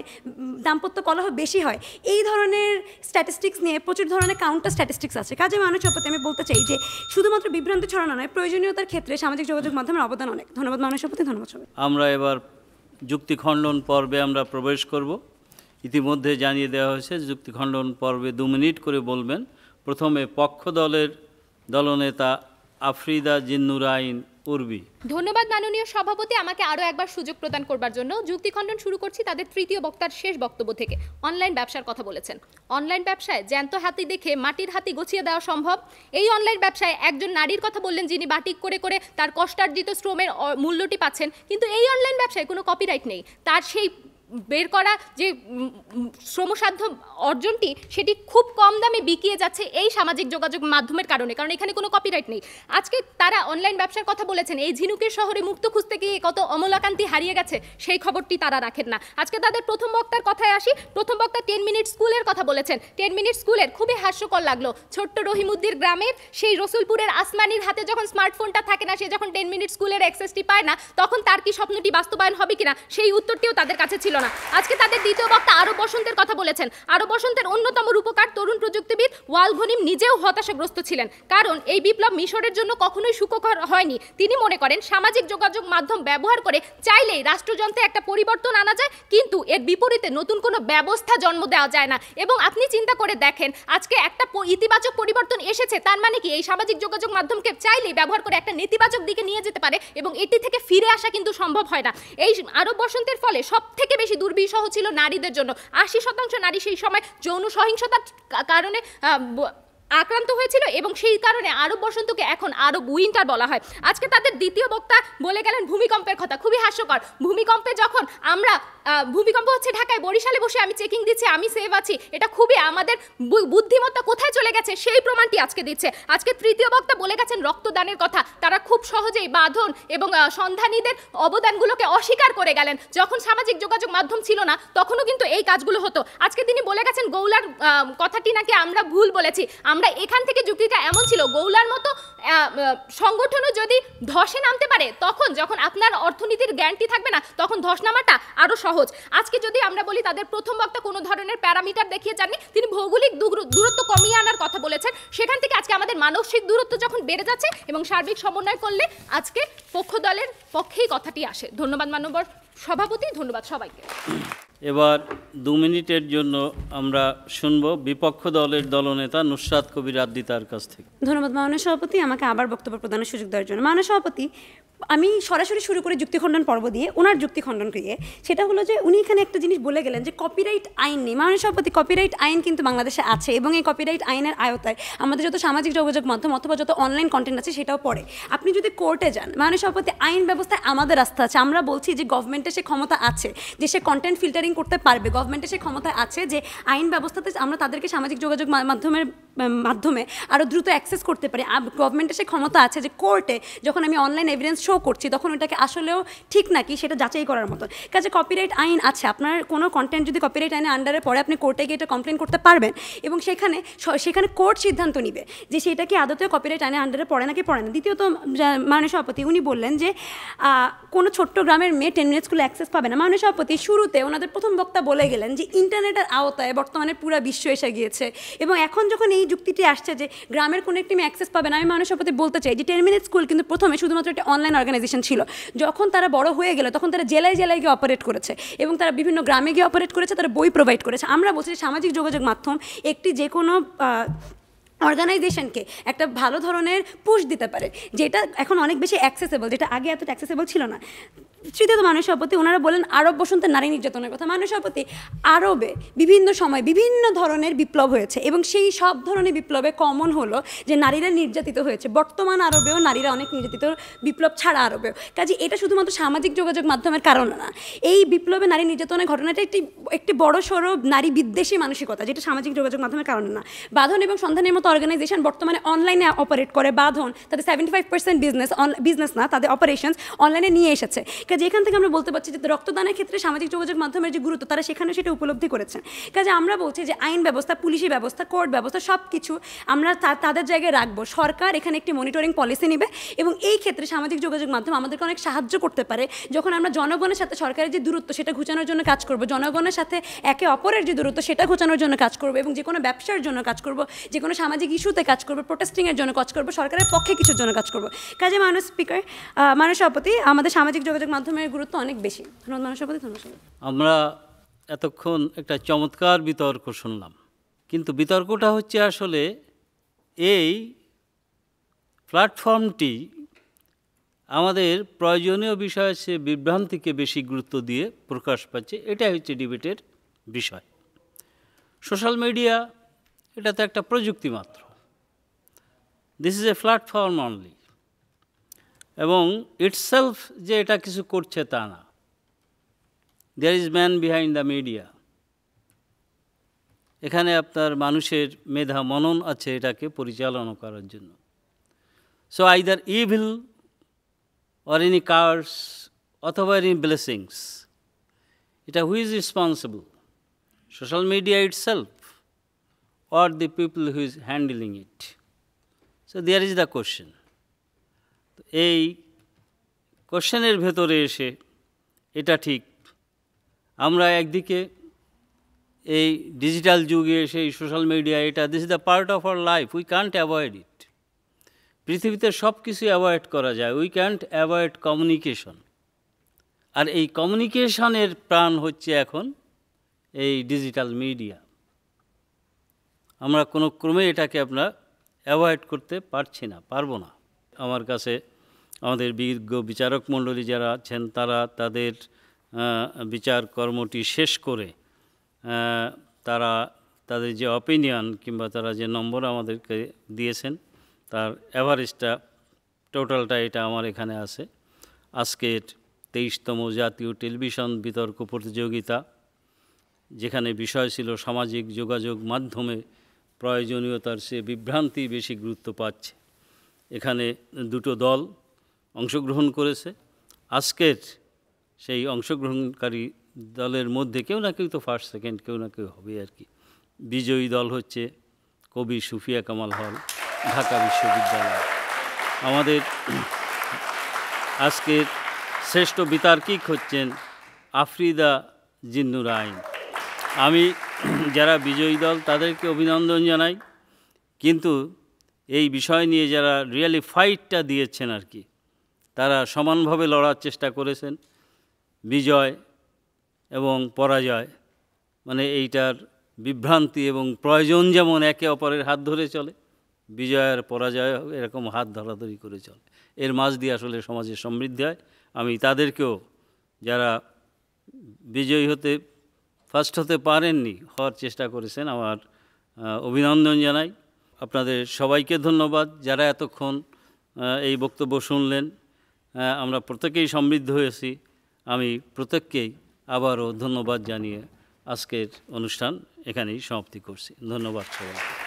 দাম্পত্য কলহ বেশি হয় এই ধরনের স্ট্যাটিস্টিক্স নিয়ে প্রচুর ধরনের কাউন্টার স্ট্যাটিস্টিক্স আছে কাজে মানুষ প্রতি আমি বলতে চাই যে শুধুমাত্র বিভ্রান্তি ছড়ানো নয় প্রয়োজনীয়তার ক্ষেত্রে সামাজিক যোগাযোগ মাধ্যমের অবদান অনেক ধন্যবাদ মানুষের প্রতি ধন্যবাদ সবাই আমরা এবার যুক্তিখণ্ডন পর্বে আমরা প্রবেশ করব ইতিমধ্যে জানিয়ে দেওয়া হয়েছে যুক্তিখণ্ডন পর্বে দু মিনিট করে বলবেন প্রথমে পক্ষ দলের দলনেতা আফ্রিদা জিন্নুর আইন করবি ধন্যবাদ মাননীয় সভাপতি আমাকে আরও একবার সুযোগ প্রদান করবার জন্য যুক্তিখণ্ডন শুরু করছি তাদের তৃতীয় বক্তার শেষ বক্তব্য থেকে অনলাইন ব্যবসার কথা বলেছেন অনলাইন ব্যবসায় জ্যান্ত হাতি দেখে মাটির হাতি গছিয়ে দেওয়া সম্ভব এই অনলাইন ব্যবসায় একজন নারীর কথা বললেন যিনি বাটিক করে করে তার কষ্টার্জিত শ্রমের মূল্যটি পাচ্ছেন কিন্তু এই অনলাইন ব্যবসায় কোনো কপিরাইট নেই তার সেই বের করা যে শ্রমসাধ্য অর্জনটি সেটি খুব কম দামে বিকিয়ে যাচ্ছে এই সামাজিক যোগাযোগ মাধ্যমের কারণে কারণ এখানে কোনো কপিরাইট নেই আজকে তারা অনলাইন ব্যবসার কথা বলেছেন এই ঝিনুকের শহরে মুক্ত খুঁজতে গিয়ে কত অমলাকান্তি হারিয়ে গেছে সেই খবরটি তারা রাখেন না আজকে তাদের প্রথম বক্তার কথায় আসি প্রথম বক্তা টেন মিনিট স্কুলের কথা বলেছেন টেন মিনিট স্কুলের খুবই হাস্যকর লাগলো ছোট্ট রহিমুদ্দির গ্রামের সেই রসুলপুরের আসমানির হাতে যখন স্মার্টফোনটা থাকে না সে যখন টেন মিনিট স্কুলের অ্যাক্সেসটি পায় না তখন তার কি স্বপ্নটি বাস্তবায়ন হবে কিনা সেই উত্তরটিও তাদের কাছে ছিল ছিল না আজকে তাদের দ্বিতীয় বক্তা আরো বসন্তের কথা বলেছেন আরো বসন্তের অন্যতম রূপকার তরুণ প্রযুক্তিবিদ ওয়াল ঘনিম নিজেও হতাশাগ্রস্ত ছিলেন কারণ এই বিপ্লব মিশরের জন্য কখনোই সুখকর হয়নি তিনি মনে করেন সামাজিক যোগাযোগ মাধ্যম ব্যবহার করে চাইলেই রাষ্ট্রযন্ত্রে একটা পরিবর্তন আনা যায় কিন্তু এর বিপরীতে নতুন কোনো ব্যবস্থা জন্ম দেওয়া যায় না এবং আপনি চিন্তা করে দেখেন আজকে একটা ইতিবাচক পরিবর্তন এসেছে তার মানে কি এই সামাজিক যোগাযোগ মাধ্যমকে চাইলেই ব্যবহার করে একটা নেতিবাচক দিকে নিয়ে যেতে পারে এবং এটি থেকে ফিরে আসা কিন্তু সম্ভব হয় না এই আরব বসন্তের ফলে সব থেকে বেশি দুর্বিষহ ছিল নারীদের জন্য আশি শতাংশ নারী সেই সময় যৌন সহিংসতার কারণে আক্রান্ত হয়েছিল এবং সেই কারণে আরব বসন্তকে এখন আরব উইন্টার বলা হয় আজকে তাদের দ্বিতীয় বক্তা বলে গেলেন ভূমিকম্পের কথা খুবই হাস্যকর ভূমিকম্পে যখন আমরা ভূমিকম্প হচ্ছে ঢাকায় বরিশালে বসে আমি চেকিং দিচ্ছি আমি সেভ আছি এটা খুবই আমাদের বুদ্ধিমত্তা কোথায় চলে গেছে সেই প্রমাণটি আজকে দিচ্ছে আজকে তৃতীয় বক্তা বলে গেছেন রক্তদানের কথা তারা খুব সহজেই বাঁধন এবং সন্ধানীদের অবদানগুলোকে অস্বীকার করে গেলেন যখন সামাজিক যোগাযোগ মাধ্যম ছিল না তখনও কিন্তু এই কাজগুলো হতো আজকে তিনি বলে গেছেন গৌলার কথাটি নাকি আমরা ভুল বলেছি আমরা এখান থেকে যুক্তিটা এমন ছিল গৌলার মতো সংগঠনও যদি ধসে নামতে পারে তখন যখন আপনার অর্থনীতির গ্যারান্টি থাকবে না তখন ধস নামাটা আরও সহজ আজকে যদি আমরা বলি তাদের প্রথম বক্তা কোনো ধরনের প্যারামিটার দেখিয়ে যাননি তিনি ভৌগোলিক দূরত্ব কমিয়ে আনার কথা বলেছেন সেখান থেকে আজকে আমাদের মানসিক দূরত্ব যখন বেড়ে যাচ্ছে এবং সার্বিক সমন্বয় করলে আজকে পক্ষ দলের পক্ষেই কথাটি আসে ধন্যবাদ মানবর সভাপতি ধন্যবাদ সবাইকে এবার দু মিনিটের জন্য আমরা শুনব বিপক্ষ দলের দলনেতা নুসরাত কবির আদ্দি তার কাছ থেকে ধন্যবাদ মাননীয় সভাপতি আমাকে আবার বক্তব্য প্রদানের সুযোগ দেওয়ার জন্য মাননীয় সভাপতি আমি সরাসরি শুরু করে যুক্তিখণ্ডন পর্ব দিয়ে ওনার যুক্তিখণ্ডন দিয়ে সেটা হলো যে উনি এখানে একটা জিনিস বলে গেলেন যে কপিরাইট আইন নেই মাননীয় সভাপতি কপিরাইট আইন কিন্তু বাংলাদেশে আছে এবং এই কপিরাইট আইনের আয়তায় আমাদের যত সামাজিক যোগাযোগ মাধ্যম অথবা যত অনলাইন কন্টেন্ট আছে সেটাও পড়ে আপনি যদি কোর্টে যান মাননীয় সভাপতি আইন ব্যবস্থায় আমাদের রাস্তা আছে আমরা বলছি যে গভর্নমেন্ট গভর্নমেন্টের সে ক্ষমতা আছে যে সে কন্টেন্ট ফিল্টারিং করতে পারবে গভর্নমেন্টের সে ক্ষমতা আছে যে আইন ব্যবস্থাতে আমরা তাদেরকে সামাজিক যোগাযোগ মাধ্যমের মাধ্যমে আরও দ্রুত অ্যাক্সেস করতে পারি গভর্নমেন্টের সে ক্ষমতা আছে যে কোর্টে যখন আমি অনলাইন এভিডেন্স শো করছি তখন ওইটাকে আসলেও ঠিক নাকি সেটা যাচাই করার মতন কাজে কপিরাইট আইন আছে আপনার কোনো কন্টেন্ট যদি কপিরাইট আইনের আন্ডারে পড়ে আপনি কোর্টে গিয়ে এটা কমপ্লেন করতে পারবেন এবং সেখানে সেখানে কোর্ট সিদ্ধান্ত নিবে যে সেটা কি আদতেও কপিরাইট আইনের আন্ডারে পড়ে নাকি পড়ে না দ্বিতীয়ত মাননীয় সভাপতি উনি বললেন যে কোনো ছোট্ট গ্রামের মেয়ে টেন মিনিট স্কুলে অ্যাক্সেস পাবে না মাননীয় সভাপতি শুরুতে ওনাদের প্রথম বক্তা বলে গেলেন যে ইন্টারনেটের আওতায় বর্তমানে পুরো বিশ্ব এসে গিয়েছে এবং এখন যখন এই যুক্তিটি আসছে যে গ্রামের কোনো একটি অ্যাক্সেস পাবে না আমি মানুষের প্রতি বলতে চাই যে টেন মিনিট স্কুল কিন্তু প্রথমে শুধুমাত্র একটি অনলাইন অর্গানাইজেশন ছিল যখন তারা বড় হয়ে গেল তখন তারা জেলায় জেলায় গিয়ে অপারেট করেছে এবং তারা বিভিন্ন গ্রামে গিয়ে অপারেট করেছে তারা বই প্রোভাইড করেছে আমরা বলছি সামাজিক যোগাযোগ মাধ্যম একটি যে কোনো অর্গানাইজেশনকে একটা ভালো ধরনের পুশ দিতে পারে যেটা এখন অনেক বেশি অ্যাক্সেসেবল যেটা আগে এত অ্যাক্সেসেবল ছিল না তৃতীয়ত মানুষ সভাপতি ওনারা বলেন আরব বসন্তের নারী নির্যাতনের কথা মানুষ সভাপতি আরবে বিভিন্ন সময় বিভিন্ন ধরনের বিপ্লব হয়েছে এবং সেই সব ধরনের বিপ্লবে কমন হলো যে নারীরা নির্যাতিত হয়েছে বর্তমান আরবেও নারীরা অনেক নির্যাতিত বিপ্লব ছাড়া আরবেও কাজে এটা শুধুমাত্র সামাজিক যোগাযোগ মাধ্যমের কারণ না এই বিপ্লবে নারী নির্যাতনের ঘটনাটা একটি একটি বড় নারী বিদ্বেষী মানসিকতা যেটা সামাজিক যোগাযোগ মাধ্যমের কারণে না বাঁধন এবং সন্ধানের মতো অর্গানাইজেশন বর্তমানে অনলাইনে অপারেট করে বাঁধন তাদের seventy five percent business business না তাদের অপারেশনস অনলাইনে নিয়ে এসেছে কাজে এখান থেকে আমরা বলতে পারছি যে রক্তদানের ক্ষেত্রে সামাজিক যোগাযোগ মাধ্যমের যে গুরুত্ব তারা সেখানে সেটা উপলব্ধি করেছেন কাজে আমরা বলছি যে আইন ব্যবস্থা পুলিশি ব্যবস্থা কোর্ট ব্যবস্থা সব কিছু আমরা তাদের জায়গায় রাখবো সরকার এখানে একটি মনিটরিং পলিসি নেবে এবং এই ক্ষেত্রে সামাজিক যোগাযোগ মাধ্যম আমাদেরকে অনেক সাহায্য করতে পারে যখন আমরা জনগণের সাথে সরকারের যে দূরত্ব সেটা ঘুচানোর জন্য কাজ করব জনগণের সাথে একে অপরের যে দূরত্ব সেটা ঘুচানোর জন্য কাজ করব এবং যে কোনো ব্যবসার জন্য কাজ করব যে কোনো সামাজিক ইস্যুতে কাজ করব প্রোটেস্টিংয়ের জন্য কাজ করব সরকারের পক্ষে কিছুর জন্য কাজ করব কাজে মানুষ স্পিকার মানুষ সভাপতি আমাদের সামাজিক যোগাযোগ মাধ্যম গণমাধ্যমের গুরুত্ব অনেক বেশি ধন্যবাদ মানসভাপতি ধন্যবাদ আমরা এতক্ষণ একটা চমৎকার বিতর্ক শুনলাম কিন্তু বিতর্কটা হচ্ছে আসলে এই প্ল্যাটফর্মটি আমাদের প্রয়োজনীয় বিষয় সে বিভ্রান্তিকে বেশি গুরুত্ব দিয়ে প্রকাশ পাচ্ছে এটাই হচ্ছে ডিবেটের বিষয় সোশ্যাল মিডিয়া এটা তো একটা প্রযুক্তি মাত্র this is a platform only এবং ইটসেলফ যে এটা কিছু করছে তা না there is man behind the media এখানে আপনার মানুষের মেধা মনন আছে এটাকে পরিচালনা করার জন্য so either evil or any curse অথবা এনি ব্লেসিংস এটা who's responsible social media itself self or the people who's handling it so there is the question. এই কোশ্চেনের ভেতরে এসে এটা ঠিক আমরা একদিকে এই ডিজিটাল যুগে এসে এই সোশ্যাল মিডিয়া এটা this is the part of our life we can't avoid it পৃথিবীতে সব কিছু অ্যাভয়েড করা যায় উই ক্যান্ট অ্যাভয়েড কমিউনিকেশন আর এই কমিউনিকেশনের প্রাণ হচ্ছে এখন এই ডিজিটাল মিডিয়া আমরা কোনো ক্রমে এটাকে আমরা অ্যাভয়েড করতে পারছি না পারবো না আমার কাছে আমাদের বিজ্ঞ বিচারক মণ্ডলী যারা আছেন তারা তাদের বিচার কর্মটি শেষ করে তারা তাদের যে অপিনিয়ন কিংবা তারা যে নম্বর আমাদেরকে দিয়েছেন তার অ্যাভারেজটা টোটালটা এটা আমার এখানে আছে আজকের তেইশতম জাতীয় টেলিভিশন বিতর্ক প্রতিযোগিতা যেখানে বিষয় ছিল সামাজিক যোগাযোগ মাধ্যমে প্রয়োজনীয়তার সে বিভ্রান্তি বেশি গুরুত্ব পাচ্ছে এখানে দুটো দল অংশগ্রহণ করেছে আজকের সেই অংশগ্রহণকারী দলের মধ্যে কেউ না কেউ তো ফার্স্ট সেকেন্ড কেউ না কেউ হবে আর কি বিজয়ী দল হচ্ছে কবি সুফিয়া কামাল হল ঢাকা বিশ্ববিদ্যালয় আমাদের আজকের শ্রেষ্ঠ বিতার্কিক হচ্ছেন আফ্রিদা জিন্নুর আইন আমি যারা বিজয়ী দল তাদেরকে অভিনন্দন জানাই কিন্তু এই বিষয় নিয়ে যারা রিয়েলি ফাইটটা দিয়েছেন আর কি তারা সমানভাবে লড়ার চেষ্টা করেছেন বিজয় এবং পরাজয় মানে এইটার বিভ্রান্তি এবং প্রয়োজন যেমন একে অপরের হাত ধরে চলে বিজয় আর পরাজয় এরকম হাত ধরাধরি করে চলে এর মাঝ দিয়ে আসলে সমাজের সমৃদ্ধি হয় আমি তাদেরকেও যারা বিজয়ী হতে ফার্স্ট হতে পারেননি হওয়ার চেষ্টা করেছেন আমার অভিনন্দন জানাই আপনাদের সবাইকে ধন্যবাদ যারা এতক্ষণ এই বক্তব্য শুনলেন হ্যাঁ, আমরা প্রত্যেকেই সমৃদ্ধ হয়েছি আমি প্রত্যেককেই আবারও ধন্যবাদ জানিয়ে আজকের অনুষ্ঠান এখানেই সমাপ্তি করছি ধন্যবাদ সবাই